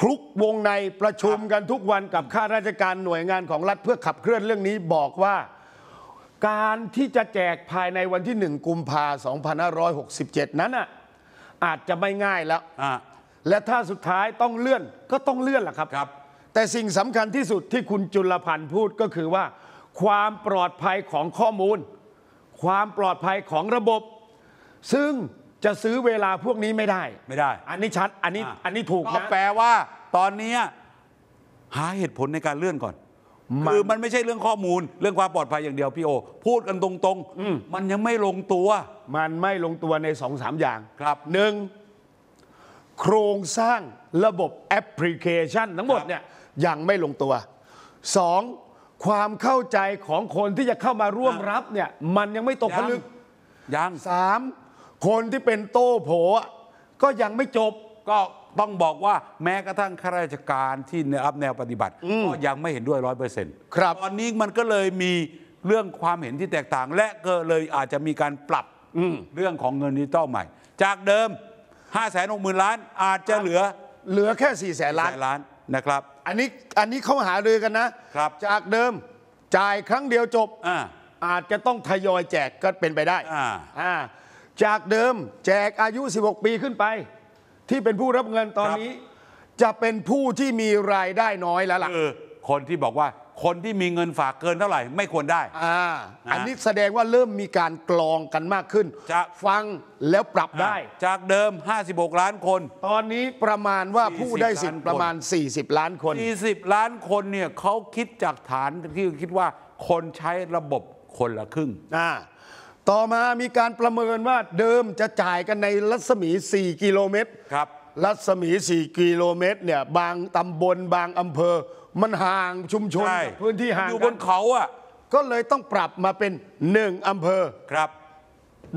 คลุกวงในประชุมกันทุกวันกับข้าราชการหน่วยงานของรัฐเพื่อขับเคลื่อนเรื่องนี้บอกว่าการที่จะแจกภายในวันที่หนึ่งกุมภา2567 นั้นอ่ะอาจจะไม่ง่ายแล้วอ่ะและถ้าสุดท้ายต้องเลื่อนก็ต้องเลื่อนล่ะครับครับ แต่สิ่งสำคัญที่สุดที่คุณจุลพันธ์พูดก็คือว่า ความปลอดภัยของข้อมูล ความปลอดภัยของระบบ ซึ่งจะซื้อเวลาพวกนี้ไม่ได้ไม่ได้ อันนี้ชัดอันนี้อันนี้ถูกก็นะแปลว่าตอนนี้หาเหตุผลในการเลื่อนก่อนคือมันไม่ใช่เรื่องข้อมูลเรื่องความปลอดภัยอย่างเดียวพี่โอ พูดกันตรงๆ มันยังไม่ลงตัว มันไม่ลงตัวในสองสามอย่างครับหนึ่งโครงสร้างระบบแอปพลิเคชันทั้งหมดเนี่ยยังไม่ลงตัวสองความเข้าใจของคนที่จะเข้ามาร่วมรับ เนี่ยมันยังไม่ตกผลึกยังสามคนที่เป็นโต้โผก็ยังไม่จบก็ต้องบอกว่าแม้กระทั่งข้าราชการที่แนวปฏิบัติก็ยังไม่เห็นด้วยร้อยเปอร์เซ็นต์ครับตอนนี้มันก็เลยมีเรื่องความเห็นที่แตกต่าง และก็เลยอาจจะมีการปรับเรื่องของเงินดิจิตอลใหม่ จากเดิม5้าแสนหกหมื่นล้านอาจจะเหลือเหลือแค่สี่แสนล้านล้านนะครับอันนี้อันนี้เข้าหารือกันนะครับจากเดิมจ่ายครั้งเดียวจบอาอาจจะต้องทยอยแจกก็เป็นไปได้อ่าจากเดิมแจกอายุ16ปีขึ้นไปที่เป็นผู้รับเงินตอนนี้ จะเป็นผู้ที่มีรายได้น้อยแล้วล่ะคือคนที่บอกว่าคนที่มีเงินฝากเกินเท่าไหร่ ไม่ควรได้ อ่า อันนี้แสดงว่าเริ่มมีการกรองกันมากขึ้น จะฟังแล้วปรับได้ จากเดิม 56 ล้านคน ตอนนี้ประมาณว่าผู้ได้สิทธิ์ประมาณ40ล้านคน40ล้านคนเนี่ยเขาคิดจากฐานที่คิดว่า คนใช้ระบบคนละครึ่งอ่าต่อมามีการประเมินว่าเดิมจะจ่ายกันในรัศมี 4 กิโลเมตร ครับ รัศมี 4 กิโลเมตร เนี่ย บางตำบลบางอำเภอ มันห่างชุมชนชพื้นที่ห่างอยู่บนเขาอ่ะ ก็เลยต้องปรับมาเป็น 1 อำเภอ ครับ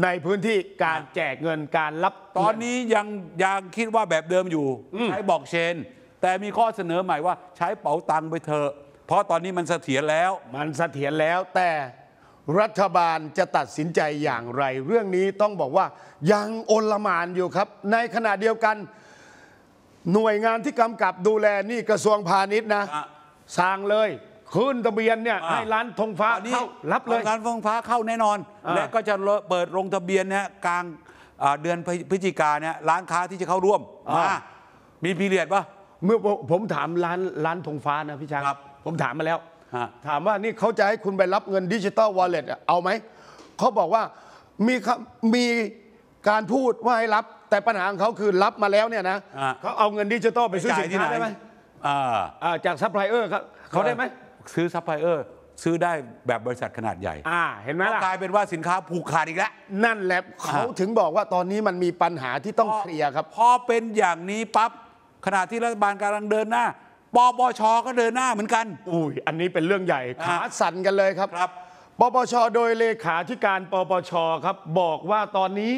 ในพื้นที่การแจกเงินการรับ ตอนนี้ยังยังคิดว่าแบบเดิมอยู่ ใช้บอกเชน แต่มีข้อเสนอใหม่ว่า ใช้เป๋าตังไปเถอะ เพราะตอนนี้มันเสถียรแล้ว มันเสถียรแล้วแต่รัฐบาลจะตัดสินใจอย่างไร เรื่องนี้ต้องบอกว่ายังโอลมานอยู่ครับ ในขณะเดียวกันหน่วยงานที่กำกับดูแลนี่กระทรวงพาณิชย์นะ สระสงเลยขึ้นทะเบียนเนี่ยให้ร้านธงฟ้าเข้ารับ เลย ร้านธงฟ้าเข้าแน่นอนอและก็จะเปิดลงทะเบียนเนี่ยกลางเดือนพฤศจิกาเนี่ยร้านค้าที่จะเข้าร่วมมามีพีเรียดปะเมื่อผมถามร้านร้านธงฟ้านะพี่ช้างผมถามมาแล้วถามว่านี่เขาจะให้คุณไปรับเงินดิจิตอลวอลเล็ตเอาไหม เขาบอกว่ามีมีการพูดว่าให้รับ แต่ปัญหาของเขาคือรับมาแล้วเนี่ยนะะเขาเอาเงินดิจิตอลไปซื้อสินค้าได้ไหมจากซัพพลายเออร์เขาเขาได้ไหมซื้อซัพพลายเออร์ซื้อได้แบบบริษัทขนาดใหญ่ อ่า เห็นไหมล่ะกลายเป็นว่าสินค้าผูกขาดอีกแล้วนั่นแหละเขาถึงบอกว่าตอนนี้มันมีปัญหาที่ต้องเคลียร์ครับพอเป็นอย่างนี้ปั๊บขณะที่รัฐบาลกำลังเดินหน้าปปชก็เดินหน้าเหมือนกัน อุ้ย อันนี้เป็นเรื่องใหญ่ ขาสั่นกันเลยครับ ครับ ปปชโดยเลขาธิการปปชครับ บอกว่าตอนนี้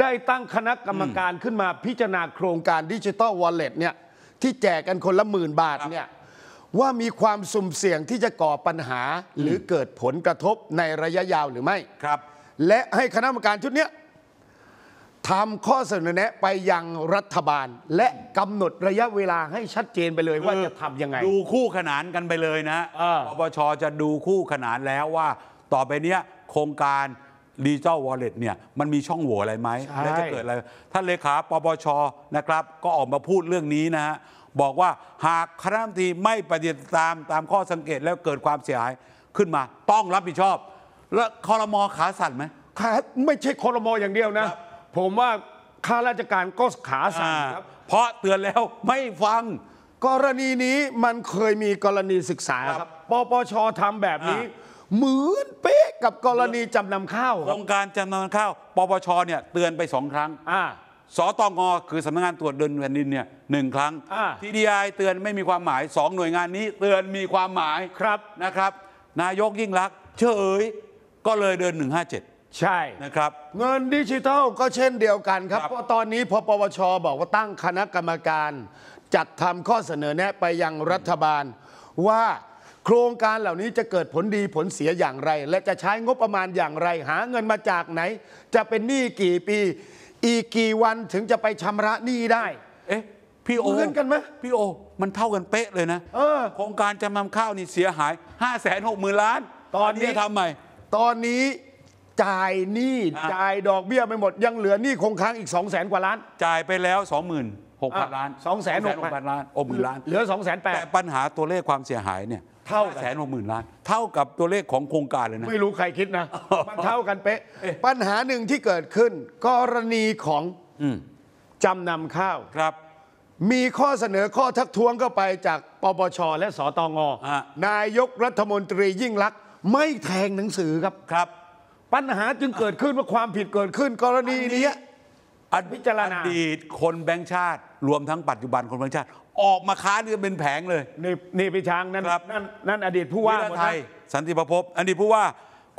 ได้ตั้งคณะกรรมการขึ้นมาพิจารณาโครงการดิจิตอลวอลเล็ตเนี่ยที่แจกกันคนละหมื่นบาทเนี่ยว่ามีความสุ่มเสี่ยงที่จะก่อปัญหาหรือเกิดผลกระทบในระยะยาวหรือไม่ครับ และให้คณะกรรมการชุดเนี้ยทำข้อเสนอแนะ ไปยังรัฐบาลและกำหนดระยะเวลาให้ชัดเจนไปเลยว่าจะทำยังไง ดูคู่ขนานกันไปเลยนะปปชจะดูคู่ขนานแล้วว่า ต่อไปเนี้ยโครงการดิจิทัลวอลเล็ตเนี่ยมันมีช่องโหว่อะไรไหมและจะเกิดอะไรท่านเลขาปปชนะครับก็ออกมาพูดเรื่องนี้นะฮะบอกว่าหากคณะรัฐมนตรีไม่ปฏิบัติตามตามข้อสังเกตแล้วเกิดความเสียหายขึ้นมาต้องรับผิดชอบ แล้วคอรมอขาสั่นไหมไม่ใช่คอรมออย่างเดียวนะผมว่าข้าราชการก็ขาสั่นครับ เพราะเตือนแล้วไม่ฟัง กรณีนี้มันเคยมีกรณีศึกษาครับปปชทำแบบนี้ เหมือนเป๊ะกับกรณีจำนำข้าวโครงการจำนำข้าวปปชเนี่ย เตือนไปสองครั้งสตงคือสำนักงานตรวจเดินแผ่นดินเนี่ยหนึ่งครั้งทีดีไอเตือนไม่มีความหมายสองหน่วยงานนี้ เตือนมีความหมายครับนะครับ นายกยิ่งรักเฉยก็เลยเดิน 157ใช่นะครับเงินดิจิทัลก็เช่นเดียวกันครับ เพราะตอนนี้พปวช บอกว่าตั้งคณะกรรมการจัดทำข้อเสนอแนะไปยังรัฐบาล ว่าโครงการเหล่านี้จะเกิดผลดีผลเสียอย่างไร และจะใช้งบประมาณอย่างไร หาเงินมาจากไหน จะเป็นหนี้กี่ปี อีกกี่วันถึงจะไปชำระหนี้ได้ เอ๊ะพี่โอเหมือนกันไหมพี่โอ มันเท่ากันเป๊ะเลยนะโครงการจำนำข้าวนี่เสียหาย5หมื่นล้าน ตอนนี้ทำใหม่ตอนนี้จ่ายหนี้่จ่ายดอกเบี้ยไปหมด ยังเหลือหนี้คงค้างอีก2 0 0แสนกว่าล้านจ่ายไปแล้ว 26,000 ล้าน260,000กพันล้านโอ้หมื่นล้านเหลือ2 0 0แสนแปแต่ปัญหาตัวเลขความเสียหายเนี่ยเท่าแสนหกหมื่นล้าน เท่ากับตัวเลขของโครงการเลยนะไม่รู้ใครคิดนะมันเท่ากันเป๊ะปัญหาหนึ่งที่เกิดขึ้น กรณีของอืจำนำข้าวครับ มีข้อเสนอข้อทักท้วงเข้าไปจากปปชและสตงอ่นายกรัฐมนตรียิ่งลักษณ์ไม่แทงหนังสือครับครับปัญหาจึงเกิดขึ้นว่าความผิดเกิดขึ้น กรณีนี้อันพิจารณาอดีตคนแบงค์ชาติ รวมทั้งปัจจุบันคนแบงค์ชาติ ออกมาค้านกันเป็นแผงเลยนี่นี่พิช้าง นั่นนั่นนั่นอดีตผู้ว่าไทยสันติประพบอดีตผู้ว่า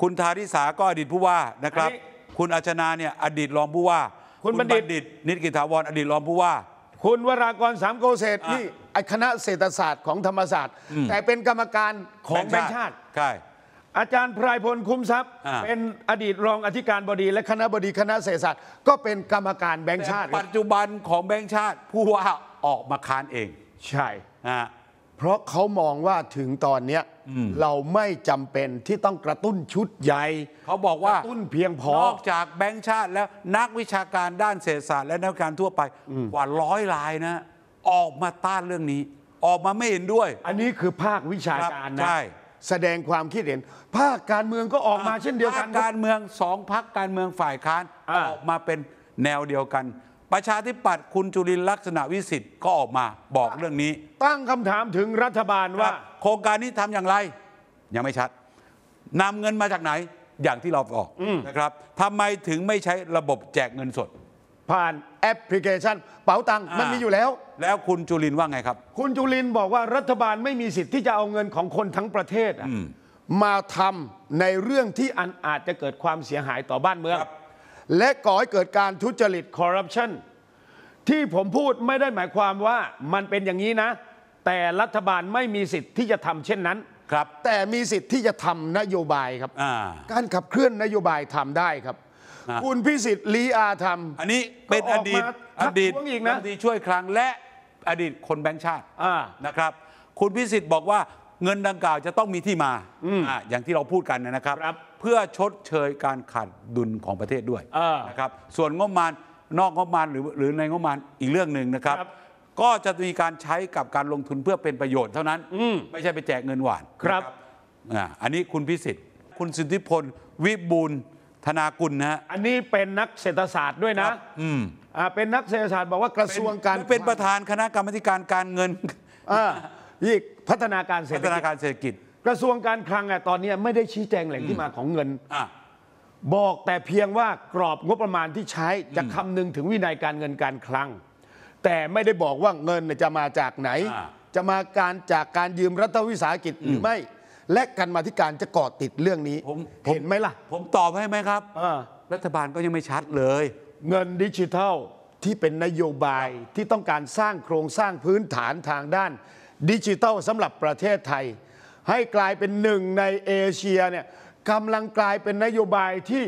คุณธาริสาก็อดีตผู้ว่านะครับคุณอาชนาเนี่ยอดีตรองผู้ว่า คุณบัณฑิตนิติกิถาวรอดีตรองผู้ว่า คุณวรากรสามโกเศษนี่คณะเศรษฐศาสตร์ของธรรมศาสตร์ แต่เป็นกรรมการของแบงค์ชาติใช่อาจารย์ พรายพลคุ้มทรัพย์ เป็นอดีตรองอธิการบดีและคณะบดีคณะเศรษฐศาสตร์ก็เป็นกรรมการแบงค์ชาติ ปัจจุบันของแบงค์ชาติผู้ว่าออกมาค้านเอง ใช่ฮะเพราะเขามองว่าถึงตอนเนี้เราไม่จำเป็นที่ต้องกระตุ้นชุดใหญ่ เขาบอกว่ากระตุ้นเพียงพอนอกจากแบงค์ชาติแล้วนักวิชาการด้านเศรษฐศาสตร์และนักการทั่วไป กว่าร้อยรายนะ ออกมาต้านเรื่องนี้ ออกมาไม่เห็นด้วย อันนี้คือภาควิชาการนะใช่แสดงความคิดเห็นภาคการเมืองก็ออกมาเช่นเดียวกัน การเมืองสองพักการเมืองฝ่ายค้านออกมาเป็นแนวเดียวกัน ประชาธิปัตย์คุณจุลินลักษณะวิสิทธิ์ก็ออกมาบอกเรื่องนี้ ตั้งคำถามถึงรัฐบาลว่าว่าโครงการนี้ทำอย่างไร ยังไม่ชัดนำเงินมาจากไหน อย่างที่เราบอกนะครับทำไมถึงไม่ใช้ระบบแจกเงินสด ผ่านแอปพลิเคชันเป๋าตังมันมีอยู่แล้วแล้วคุณจุลินว่าไงครับ คุณจุลินบอกว่ารัฐบาลไม่มีสิทธิ์ที่จะเอาเงินของคนทั้งประเทศมาทำในเรื่องที่อันอาจจะเกิดความเสียหายต่อบ้านเมืองและก่อให้เกิดการทุจริตคอร์รัปชันที่ผมพูดไม่ได้หมายความว่ามันเป็นอย่างนี้นะ แต่รัฐบาลไม่มีสิทธิ์ที่จะทำเช่นนั้นครับ แต่มีสิทธิ์ที่จะทำนโยบายครับการขับเคลื่อนนโยบายทำได้ครับคุณพิสิทธิ์ลีอาธรรม อันนี้เป็นอดีตอทัดีตงอีกนะดีช่วยครั้งและอดีตคนแบงค์ชาตินะครับ คุณพิสิทธิ์บอกว่าเงินดังกล่าวจะต้องมีที่มาออย่างที่เราพูดกันนะครับ ครับเพื่อชดเชยการขาดดุลของประเทศด้วยนะครับ ส่วนงบมานนอกงบมานหรือหรือในงบมานอีกเรื่องหนึ่งนะครับรบก็จะมีการใช้กับการลงทุนเพื่อเป็นประโยชน์เท่านั้นไม่ใช่ไปแจกเงินหวานครับออันนี้คุณพิสิทธิ์ คุณสุทธิพลวิบูลธนากุลนะอันนี้เป็นนักเศรษฐศาสตร์ด้วยนะ อืมอ่าเป็นนักเศรษฐศาสตร์บอกว่ากระทรวงการ เป็นประธานคณะกรรมการการเงินอ่าอีกพัฒนาการเศรษฐพัฒนาการเศรษฐกิจ กระทรวงการคลังอะตอนนี้ไม่ได้ชี้แจงแหล่งที่มาของเงิน อ่าบอกแต่เพียงว่ากรอบงบประมาณที่ใช้จะคำนึงถึงวินัยการเงินการคลัง แต่ไม่ได้บอกว่าเงินจะมาจากไหน จะมาการจากการยืมรัฐวิสาหกิจหรือไม่และการมาธิการจะเกาะติดเรื่องนี้ผมเห็นไหมล่ะ ผมตอบให้ไหมครับรัฐบาลก็ยังไม่ชัดเลย เงินดิจิทัลที่เป็นนโยบายที่ต้องการสร้างโครงสร้างพื้นฐานทางด้าน ดิจิทัลสำหรับประเทศไทย ให้กลายเป็นหนึ่งในเอเชียเนี่ยกำลังกลายเป็นนโยบายที่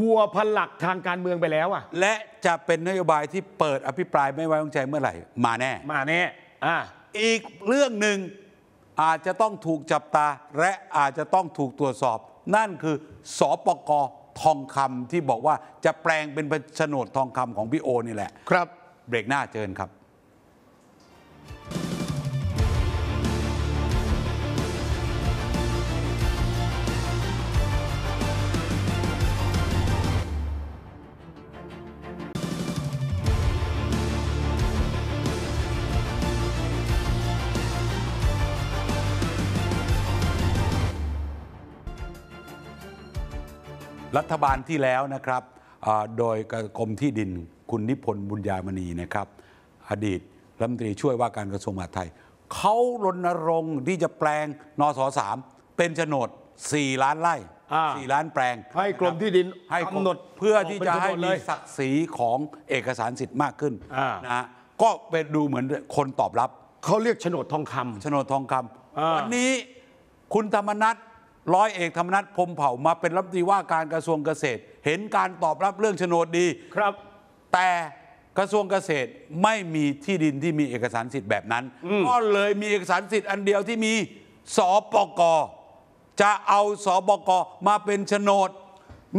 วัวพันหลักทางการเมืองไปแล้วอ่ะและจะเป็นนโยบายที่เปิดอภิปรายไม่ไว้วางใจเมื่อไหร่ มาแน่มาแน่อ่าอีกเรื่องหนึ่งอาจจะต้องถูกจับตาและอาจจะต้องถูกตรวจสอบ นั่นคือสอปกทองคำที่บอกว่าจะแปลงเป็นโฉนดทองคำของพี่โอนี่แหละครับ เบรกหน้าเจิญครับรัฐบาลที่แล้วนะครับ โดยกรมที่ดิน คุณนิพนธ์บุญญามณีนะครับ อดีตรัฐมนตรีช่วยว่าการกระทรวงมหาดไทยเขารณรงค์ที่จะแปลง นสสามเป็นโฉนด 4 ล้านไร่สี่ล้านแปลง ให้กรมที่ดินให้กำหนดเพื่อที่จะให้มีศักดิ์ศรีของเอกสารสิทธิ์มากขึ้นนะก็เป็นดูเหมือนคนตอบรับ เขาเรียกโฉนดทองคำโฉนดทองคำวันนี้คุณธรรมนัทร้อยเอกธรรมนัฐพมเผ่ามาเป็นรัฐมนตรีว่าการกระทรวงเกษตร เห็นการตอบรับเรื่องโฉนดดีครับ แต่กระทรวงเกษตรไม่มีที่ดินที่มีเอกสารสิทธิ์แบบนั้น ก็เลยมีเอกสารสิทธิ์อันเดียวที่มีสปก จะเอาสปกมาเป็นโฉนด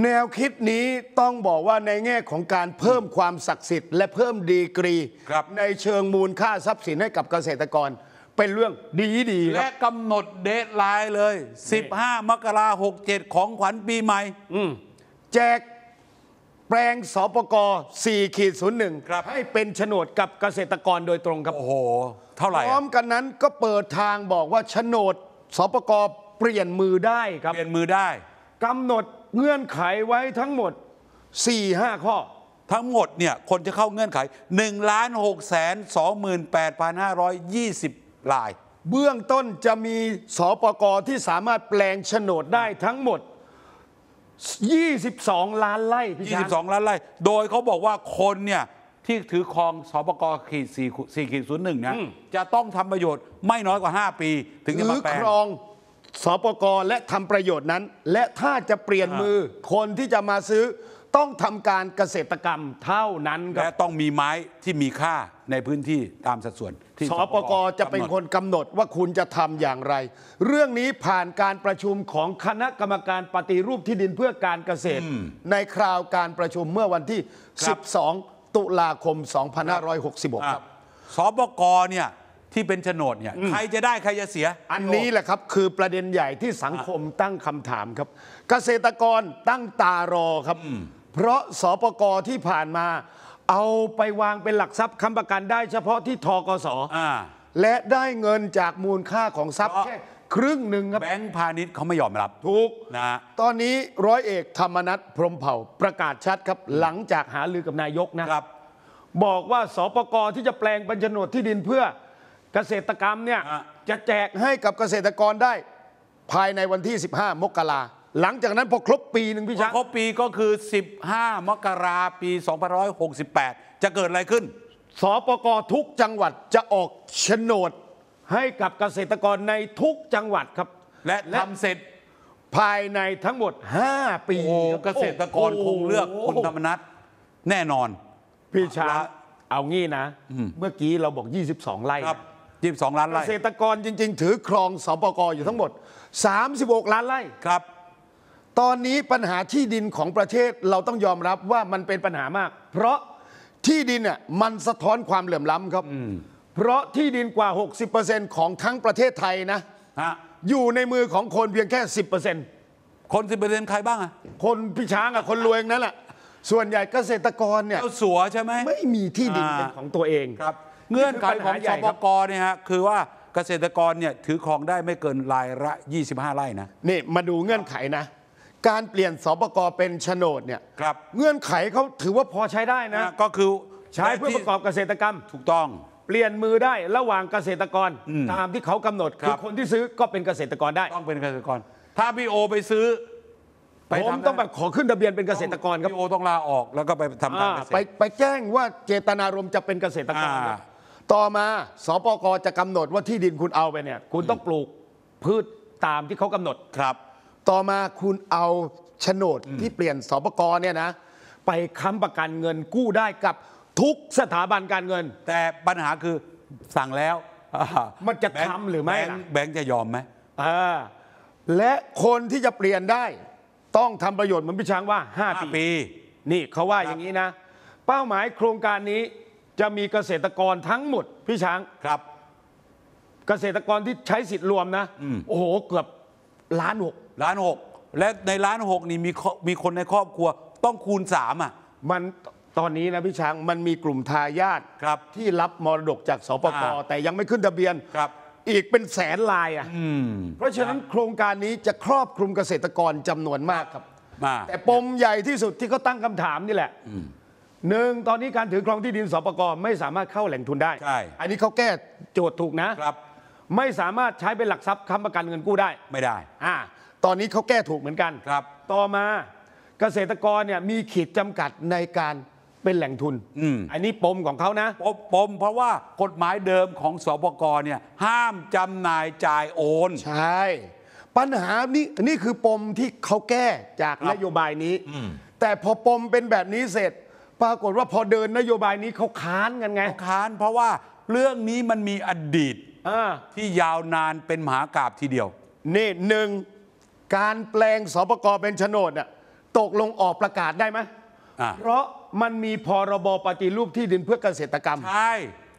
แนวคิดนี้ต้องบอกว่าในแง่ของการเพิ่มความศักดิ์สิทธิ์และเพิ่มดีกรีรในเชิงมูลค่าทรัพย์สินให้กับเกษตรกรเป็นเรื่องดีดีครับและกำหนดเดทไลน์เลย 15มกราหกเจ็ดของขวัญปีใหม่แจกแปลงสปก4ขีดศูนย์หนึ่งให้เป็นโฉนดกับเกษตรกรโดยตรงครับ โอ้โห เท่าไหร่พร้อมกันนั้นก็เปิดทางบอกว่าโฉนดสปกเปลี่ยนมือได้ครับ เปลี่ยนมือได้กำหนดเงื่อนไขไว้ทั้งหมด 4-5 ข้อ ทั้งหมดเนี่ยคนจะเข้าเงื่อนไข1ล้าน6แสน28,528ลายเบื้องต้นจะมีสปกรที่สามารถแปลงโฉนดได้ทั้งหมด 22 ล้านไร่พี่ช้าง22 ล้านไร่ โดยเขาบอกว่าคนเนี่ยที่ถือครองสปกรขีด4ขีดศูนย์หนึ่งนจะต้องทำประโยชน์ไม่น้อยกว่า 5 ปี ถึงจะมาแปลงือครองสปกรและทำประโยชน์นั้น และถ้าจะเปลี่ยนมือคนที่จะมาซื้อต้องทำการเกษตรกรรมเท่านั้นคและต้องมีไม้ที่มีค่าในพื้นที่ตามสัดส่วน ที่สปกจะเป็นคนกำหนดว่าคุณจะทำอย่างไร เรื่องนี้ผ่านการประชุมของคณะกรรมการปฏิรูปที่ดินเพื่อการเกษตร ในคราวการประชุมเมื่อวันที่ 12 ตุลาคม 2566 ครับสปกเนี่ยที่เป็นโฉนดเนี่ยใครจะได้ใครจะเสียอันนี้แหละครับคือประเด็นใหญ่ที่สังคมตั้งคำถามครับ เกษตรกรตั้งตารอครับเพราะสปกที่ผ่านมา เอาไปวางเป็นหลักทรัพย์ค้ำประกันได้เฉพาะที่ทกศและได้เงินจากมูลค่าของทรัพย์แค่ครึ่งหนึ่งครับแบงก์พาณิชย์เขาไม่ยอมรับถูกนะฮะตอนนี้ร้อยเอกธรรมนัฐพรมเผ่าประกาศชัดครับ หลังจากหาลือกับนายกนะครับ บอกว่าสปกที่จะแปลงบรรจุนดที่ดินเพื่อเกษตรกรรมเนี่ยะจะแจกให้กับเกษตรกรได้ภายในวันที่ 15 มกราหลังจากนั้นพอครบปีหนึ่งพี่ช้างครบปีก็คือ 15มกราปี2568 จะเกิดอะไรขึ้นสปกทุกจังหวัดจะออกโฉนดให้กับเกษตรกรในทุกจังหวัดครับ และทำเสร็จภายในทั้งหมด 5 ปีเกษตรกรคงเลือกคุณธรรมนัสแน่นอน พี่ช้างเอางี้นะ เมื่อกี้เราบอก 22 ไร่22 ล้านไร่เกษตรกรจริง ๆ ถือครองสปกอยู่ทั้งหมด36ล้านไร่ครับตอนนี้ปัญหาที่ดินของประเทศเราต้องยอมรับว่ามันเป็นปัญหามาก เพราะที่ดินเนี่ยมันสะท้อนความเหลื่อมล้ำครับเพราะที่ดินกว่า 60%ของทั้งประเทศไทยนะฮะอยู่ในมือของคนเพียงแค่ 10%คนสิบเปอร์เซ็นต์ใครบ้างอะคนพี่ช้างอะคนรวยนั่นแหละ ส่วนใหญ่เกษตรกรเนี่ยเจ้าสัวใช่ไหมไม่มีที่ดินเป็นของตัวเองครับ เงื่อนไขของสปกเนี่ยฮะคือว่าเกษตรกรเนี่ยถือครองได้ไม่เกินรายละ25 ไร่นะนี่มาดูเงื่อนไขนะการเปลี่ยน สปกเป็นโฉนดเนี่ยครับ เงื่อนไขเขาถือว่าพอใช้ได้นะ ก็คือใช้เพื่อประกอบเกษตรกรรม ถูกต้องเปลี่ยนมือได้ระหว่างเกษตรกรตามที่เขากำหนดคือคนที่ซื้อก็เป็นเกษตรกรได้ต้องเป็นเกษตรกร ถ้าพี่โอไปซื้อผมต้องแบบขอขึ้นทะเบียนเป็นเกษตรกรครับพี่โอต้องลาออก แล้วก็ไปทำการเกษตรไปไปแจ้งว่าเจตนารมณ์จะเป็นเกษตรกร ต่อมาสปกจะกำหนดว่าที่ดินคุณเอาไปเนี่ย คุณต้องปลูกพืชตามที่เขากำหนดครับต่อมาคุณเอาโฉนดที่เปลี่ยนสปกรเนี่ยนะ ไปค้ำประกันเงินกู้ได้กับทุกสถาบันการเงิน แต่ปัญหาคือสั่งแล้ว มันจะค้ำหรือไม่แบงค์จะยอมไหมและคนที่จะเปลี่ยนได้ ต้องทำประโยชน์เหมือนพี่ช้างว่า5ปี นี่เขาว่าอย่างนี้นะ เป้าหมายโครงการนี้จะมีเกษตรกรทั้งหมดพี่ช้าง ครับ เกษตรกรที่ใช้สิทธิ์รวมนะ โอ้โหเกือบล้านหกล้านหกและในล้านหกนี่มีมีคนในครอบครัว ต้องคูณสามอ่ะ มันตอนนี้นะพี่ช้างมันมีกลุ่มทายาทครับ ที่รับมรดกจากสปปแต่ยังไม่ขึ้นทะเบียนครับ อีกเป็นแสนลายอ่ะเพราะฉะนั้นโครงการนี้จะครอบคลุมเกษตรกรจำนวนมากครับมาแต่ปมใหญ่ที่สุดที่เขาตั้งคำถามนี่แหละหนึ่งตอนนี้การถือครองที่ดินสปกรไม่สามารถเข้าแหล่งทุนได้ใช่อันนี้เขาแก้โจทย์ถูกนะครับ ไม่สามารถใช้เป็นหลักทรัพย์ค้ำประกันเงินกู้ได้ไม่ได้อ่าตอนนี้เขาแก้ถูกเหมือนกัน ครับ ต่อมาเกษตรกรเนี่ยมีขีดจำกัดในการเป็นแหล่งทุนอืันนี้ปมของเขานะปมปมเพราะว่ากฎหมายเดิมของสบกรเนี่ยห้ามจำหน่ายจ่ายโอน ใช่ ปัญหานี้นี่คือปมที่เขาแก้จากนโยบายนี้ แต่พอปมเป็นแบบนี้เสร็จ ปรากฏว่าพอเดินนโยบายนี้เขาค้านกันไงเขาค้าน เพราะว่าเรื่องนี้มันมีอดีตที่ยาวนานเป็นมหากราบทีเดียว นี่หนึ่งการแปลงสปกเป็นโฉนดเนี่ยตกลงออกประกาศได้ไหมเพราะมันมีพรบปฏิรูปที่ดินเพื่อเกษตรกรรมใช่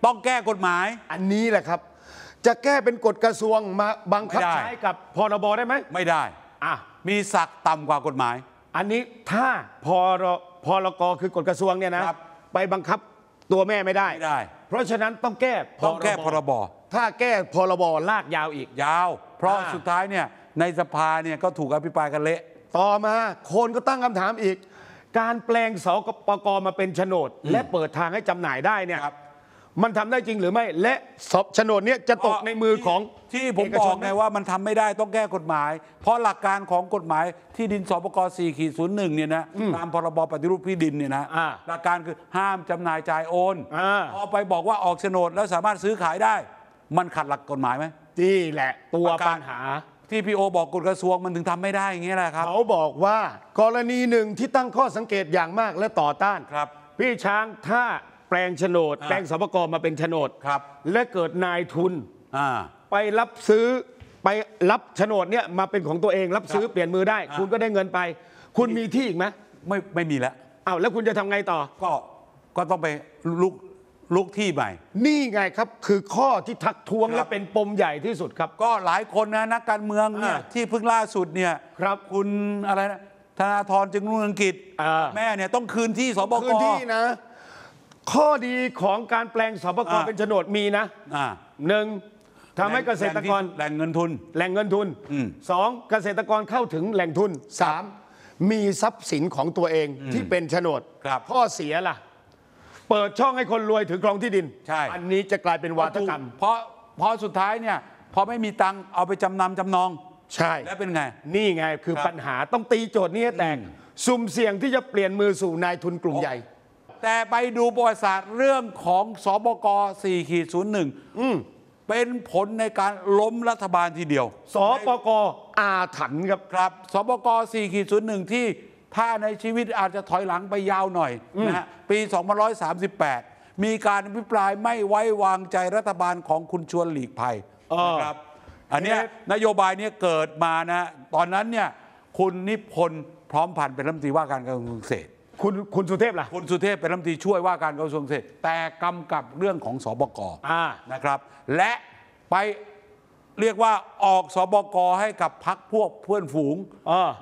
ต้องแก้กฎหมายอันนี้แหละครับ จะแก้เป็นกฎกระทรวงมาบังคับใช้กับพรบได้ไหมไม่ได้อ่ะมีศักดิ์ต่ำกว่ากฎหมาย อันนี้ถ้าพรพรกคือกฎกระทรวงเนี่ยนะไปบังคับตัวแม่ไม่ได้ไม่ได้ เพราะฉะนั้นต้องแก้ต้องแก้พรบถ้าแก้พรบลากยาวอีกยาว เพราะสุดท้ายเนี่ยในสภาเนี่ยก็ถูกอภิปรายกันเละ ต่อมา คนก็ตั้งคำถามอีก การแปลงสกปกมาเป็นโฉนด และเปิดทางให้จำหน่ายได้เนี่ยมันทำได้จริงหรือไม่ และสอบโฉนดเนี่ยจะตกในมือของที่ผมบอกไงว่ามันทำไม่ได้ต้องแก้กฎหมาย เพราะหลักการของกฎหมายที่ดินสปกสี่ขีดศูนนย์หึ่งเนี่ยนะ ตามพรบปฏิรูปที่ดินเนี่ยนะ หลักการคือห้ามจำหน่ายจ่ายโอนอาพอไปบอกว่าออกโฉนดแล้วสามารถซื้อขายได้ มันขัดหลักกฎหมายไหมนี่แหละตัวปัญหาที่พีโอบอกกฎกระทรวงมันถึงทำไม่ได้อย่างเงี้ยแหละครับเขาบอกว่ากรณีหนึ่งที่ตั้งข้อสังเกตอย่างมากและต่อต้านครับ พี่ช้างถ้าแปลงโฉนดแปลงสปกรมาเป็นโฉนดครับ และเกิดนายทุน ไปรับซื้อไปรับโฉนดเนี่ยมาเป็นของตัวเองรับซื้อเปลี่ยนมือได้คุณก็ได้เงินไป คุณมีที่อีกไหมไม่ไม่มีแล้วอ้าวแล้วคุณจะทำไงต่อ ก็ก็ต้องไปลุกลุกที่ใหม่ นี่ไงครับคือข้อที่ทักท้วงและเป็นปมใหญ่ที่สุดครับ ก็หลายคนนะนักการเมืองเนี่ยที่เพิ่งล่าสุดเนี่ย ครับคุณอะไรนะธนาธรจึงรุ่งเรืองกิจแม่เนี่ยต้องคืนที่สบกคืนที่นะ ข้อดีของการแปลงสบกเป็นโฉนดมีนะหนึ่งทำให้เกษตรกรแหล่งเงินทุน แหล่งเงินทุนสองเกษตรกรเข้าถึงแหล่งทุนสามมีทรัพย์สินของตัวเองที่เป็นโฉนดข้อเสียล่ะเปิดช่องให้คนรวยถือครองที่ดิน ใช่ อันนี้จะกลายเป็นวาทกรรมเพราะเพราะสุดท้ายเนี่ย พอไม่มีตังค์เอาไปจำนำจำนอง ใช่ แล้วเป็นไง นี่ไงคือปัญหาต้องตีโจทย์นี้แต่งซสุ่มเสี่ยงที่จะเปลี่ยนมือสู่นายทุนกลุ่มใหญ่ แต่ไปดูประวัติศาสตร์เรื่องของสบก4ขีดอืม่งเป็นผลในการล้มรัฐบาลทีเดียวสปกอาถรรพ์ครับครับ สบก4ขีด01ที่ถ้าในชีวิตอาจจะถอยหลังไปยาวหน่อยนะฮะปี2538 มีการอภิปรายไม่ไว้วางใจรัฐบาลของคุณชวนหลีกภัยนะครับ อันนี้นโยบายนี้เกิดมานะ ตอนนั้นเนี่ยคุณนิพนธ์พร้อมพันธ์เป็นรัฐมนตรีว่าการกระทรวงเกษตรคุณคุณสุเทพล่ะคุณสุเทพเป็นรัฐมนตรีช่วยว่าการกระทรวงเกษตรแต่กำกับเรื่องของสบกนะครับ และไปเรียกว่าออกสบกให้กับพักพวกเพื่อนฝูง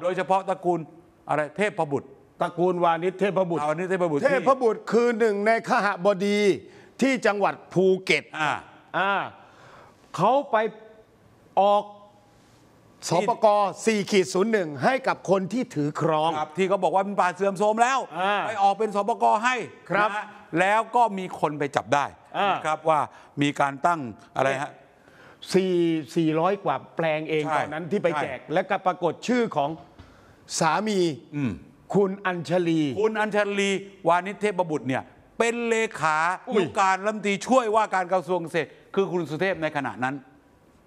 โดยเฉพาะตระกูลอะไรเทพประบุตรตระกูลวานิชเทพบุตรเอาอันนี้เทพบุตร เทพบุตร คือหนึ่งในขหบดีที่จังหวัดภูเก็ตอ่าอ่าเขาไปออกสปก4ขีด01 ให้กับคนที่ถือครองครับที่เขาบอกว่าเป็นป่าเสื่อมโทรมแล้วไปออกเป็นสปกให้ครับนะแล้วก็มีคนไปจับได้ครับว่ามีการตั้งอะไรฮะ4 400กว่าแปลงเองตอนนั้นที่ไปแจก และก็ปรากฏชื่อของสามีคุณอัญชลี คุณอัญชลีวานิเทพบุตรเนี่ย เป็นเลขาผู้การรัฐมนตรีช่วยว่าการกระทรวงเกษตรคือคุณสุเทพในขณะนั้น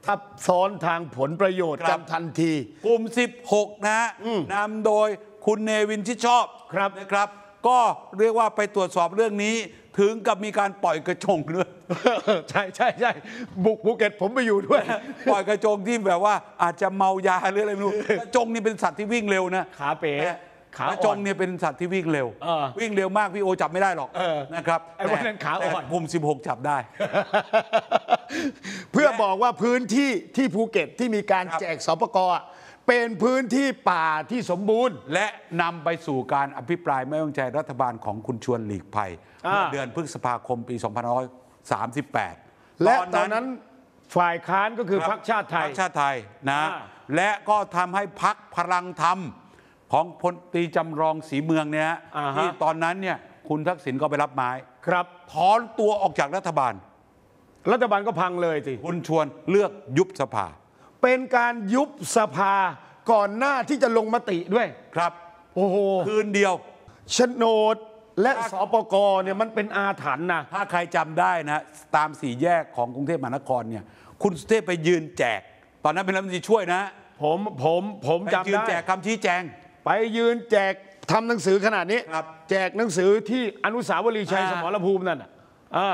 ทับซ้อนทางผลประโยชน์จำทันทีกลุ่ม16 นะนำโดยคุณเนวินที่ชอบครับนะครับก็เรียกว่าไปตรวจสอบเรื่องนี้ถึงกับมีการปล่อยกระจงด้วยใช่ใช่ใช่บุกภูเก็ต ผมไปอยู่ด้วย ปล่อยกระจงที่แบบว่าอาจจะเมายาหรืออะไรไม่รู้กระจงนี่เป็นสัตว์ที่วิ่งเร็วนะขาเป๋ขาจงเนี่ยเป็นสัตว์ที่วิ่งเร็ววิ่งเร็วมากพี่โอจับไม่ได้หรอกนะครับไอ้วันนั้นขาอ่อนผมิ16จับได้ เพื่อบอกว่าพื้นที่ที่ภูเก็ตที่มีการแจกสปกรเป็นพื้นที่ป่าที่สมบูรณ์และนำไปสู่การอภิปรายไม่ไว้างใจรัฐบาลของคุณชวนหลีกภัย เมื่อเดือนพฤษภาคมปี2538 และตอนนั้นฝ่ายค้านก็คือพรรคชาติไทยพรรคชาติไทยนะและก็ทำให้พรรคพลังธรรม ของพลตีจำลองสีเมืองเนี่ยที่ตอนนั้นเนี่ยคุณทักษิณก็ไปรับไม้ครับถอนตัวออกจากรัฐบาล รัฐบาลก็พังเลยสิคุณชวนเลือกยุบสภาเป็นการยุบสภาก่อนหน้าที่จะลงมติด้วยครับโอ้โหคืนเดียวโฉนดและสปกเนี่ยมันเป็นอาถรรพ์นะถ้าใครจำได้นะ ตามสี่แยกของกรุงเทพมหานครเนี่ย คุณสุเทพไปยืนแจก ตอนนั้นเป็นรัฐมนตรีช่วยนะ ผม ผมผมจไปจยืนแจกคำชี้แจง ไปยืนแจกทำหนังสือขนาดนี้แจกหนังสือที่อนุสาวรีย์ชัยสมรภูมินั่นน่ะอ่า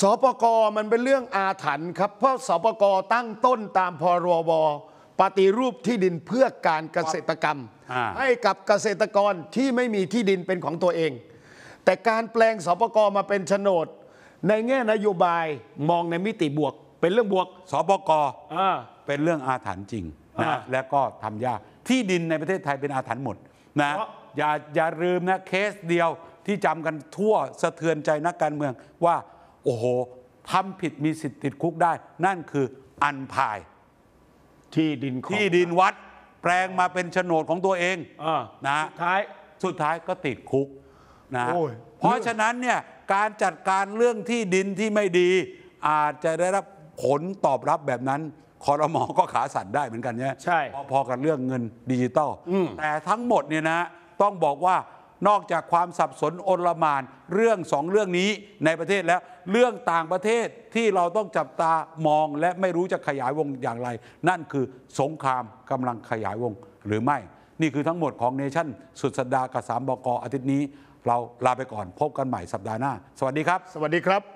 สปกมันเป็นเรื่องอาถรรพ์ครับเพราะสปกตั้งต้นตามพรบปฏิรูปที่ดินเพื่อการเกษตรกรรมให้กับเกษตรกรที่ไม่มีที่ดินเป็นของตัวเอง แต่การแปลงสปกมาเป็นโฉนด ในแง่นโยบายมองในมิติบวก เป็นเรื่องบวก สปกเป็นเรื่องอาถรรพ์จริงนะแล้วก็ทำยากที่ดินในประเทศไทยเป็นอาถรรพ์หมดนะอย่าอย่าลืมนะเคสเดียวที่จำกันทั่วสะเทือนใจนักการเมืองว่าโอ้โหทำผิดมีสิทธิ์ติดคุกได้ นั่นคืออันพายที่ดินที่ดินวัด แปลงมาเป็นโฉนดของตัวเองอนะสุดท้ายสุดท้ายก็ติดคุกนะเพราะฉะนั้นเนี่ย การจัดการเรื่องที่ดินที่ไม่ดี อาจจะได้รับผลตอบรับแบบนั้นคอรมอก็ขาสั่นได้เหมือนกันเนี่ยใช่ พอๆกันเรื่องเงินดิจิตอลแต่ทั้งหมดเนี่ยนะต้องบอกว่านอกจากความสับสนโอลมานเรื่องสองเรื่องนี้ในประเทศแล้วเรื่องต่างประเทศที่เราต้องจับตามองและไม่รู้จะขยายวงอย่างไร นั่นคือสงครามกำลังขยายวงหรือไม่ นี่คือทั้งหมดของเนชั่นสุดสัปดาห์กับสามบกอาทิตย์นี้ เราลาไปก่อนพบกันใหม่สัปดาห์หน้า สวัสดีครับ สวัสดีครับ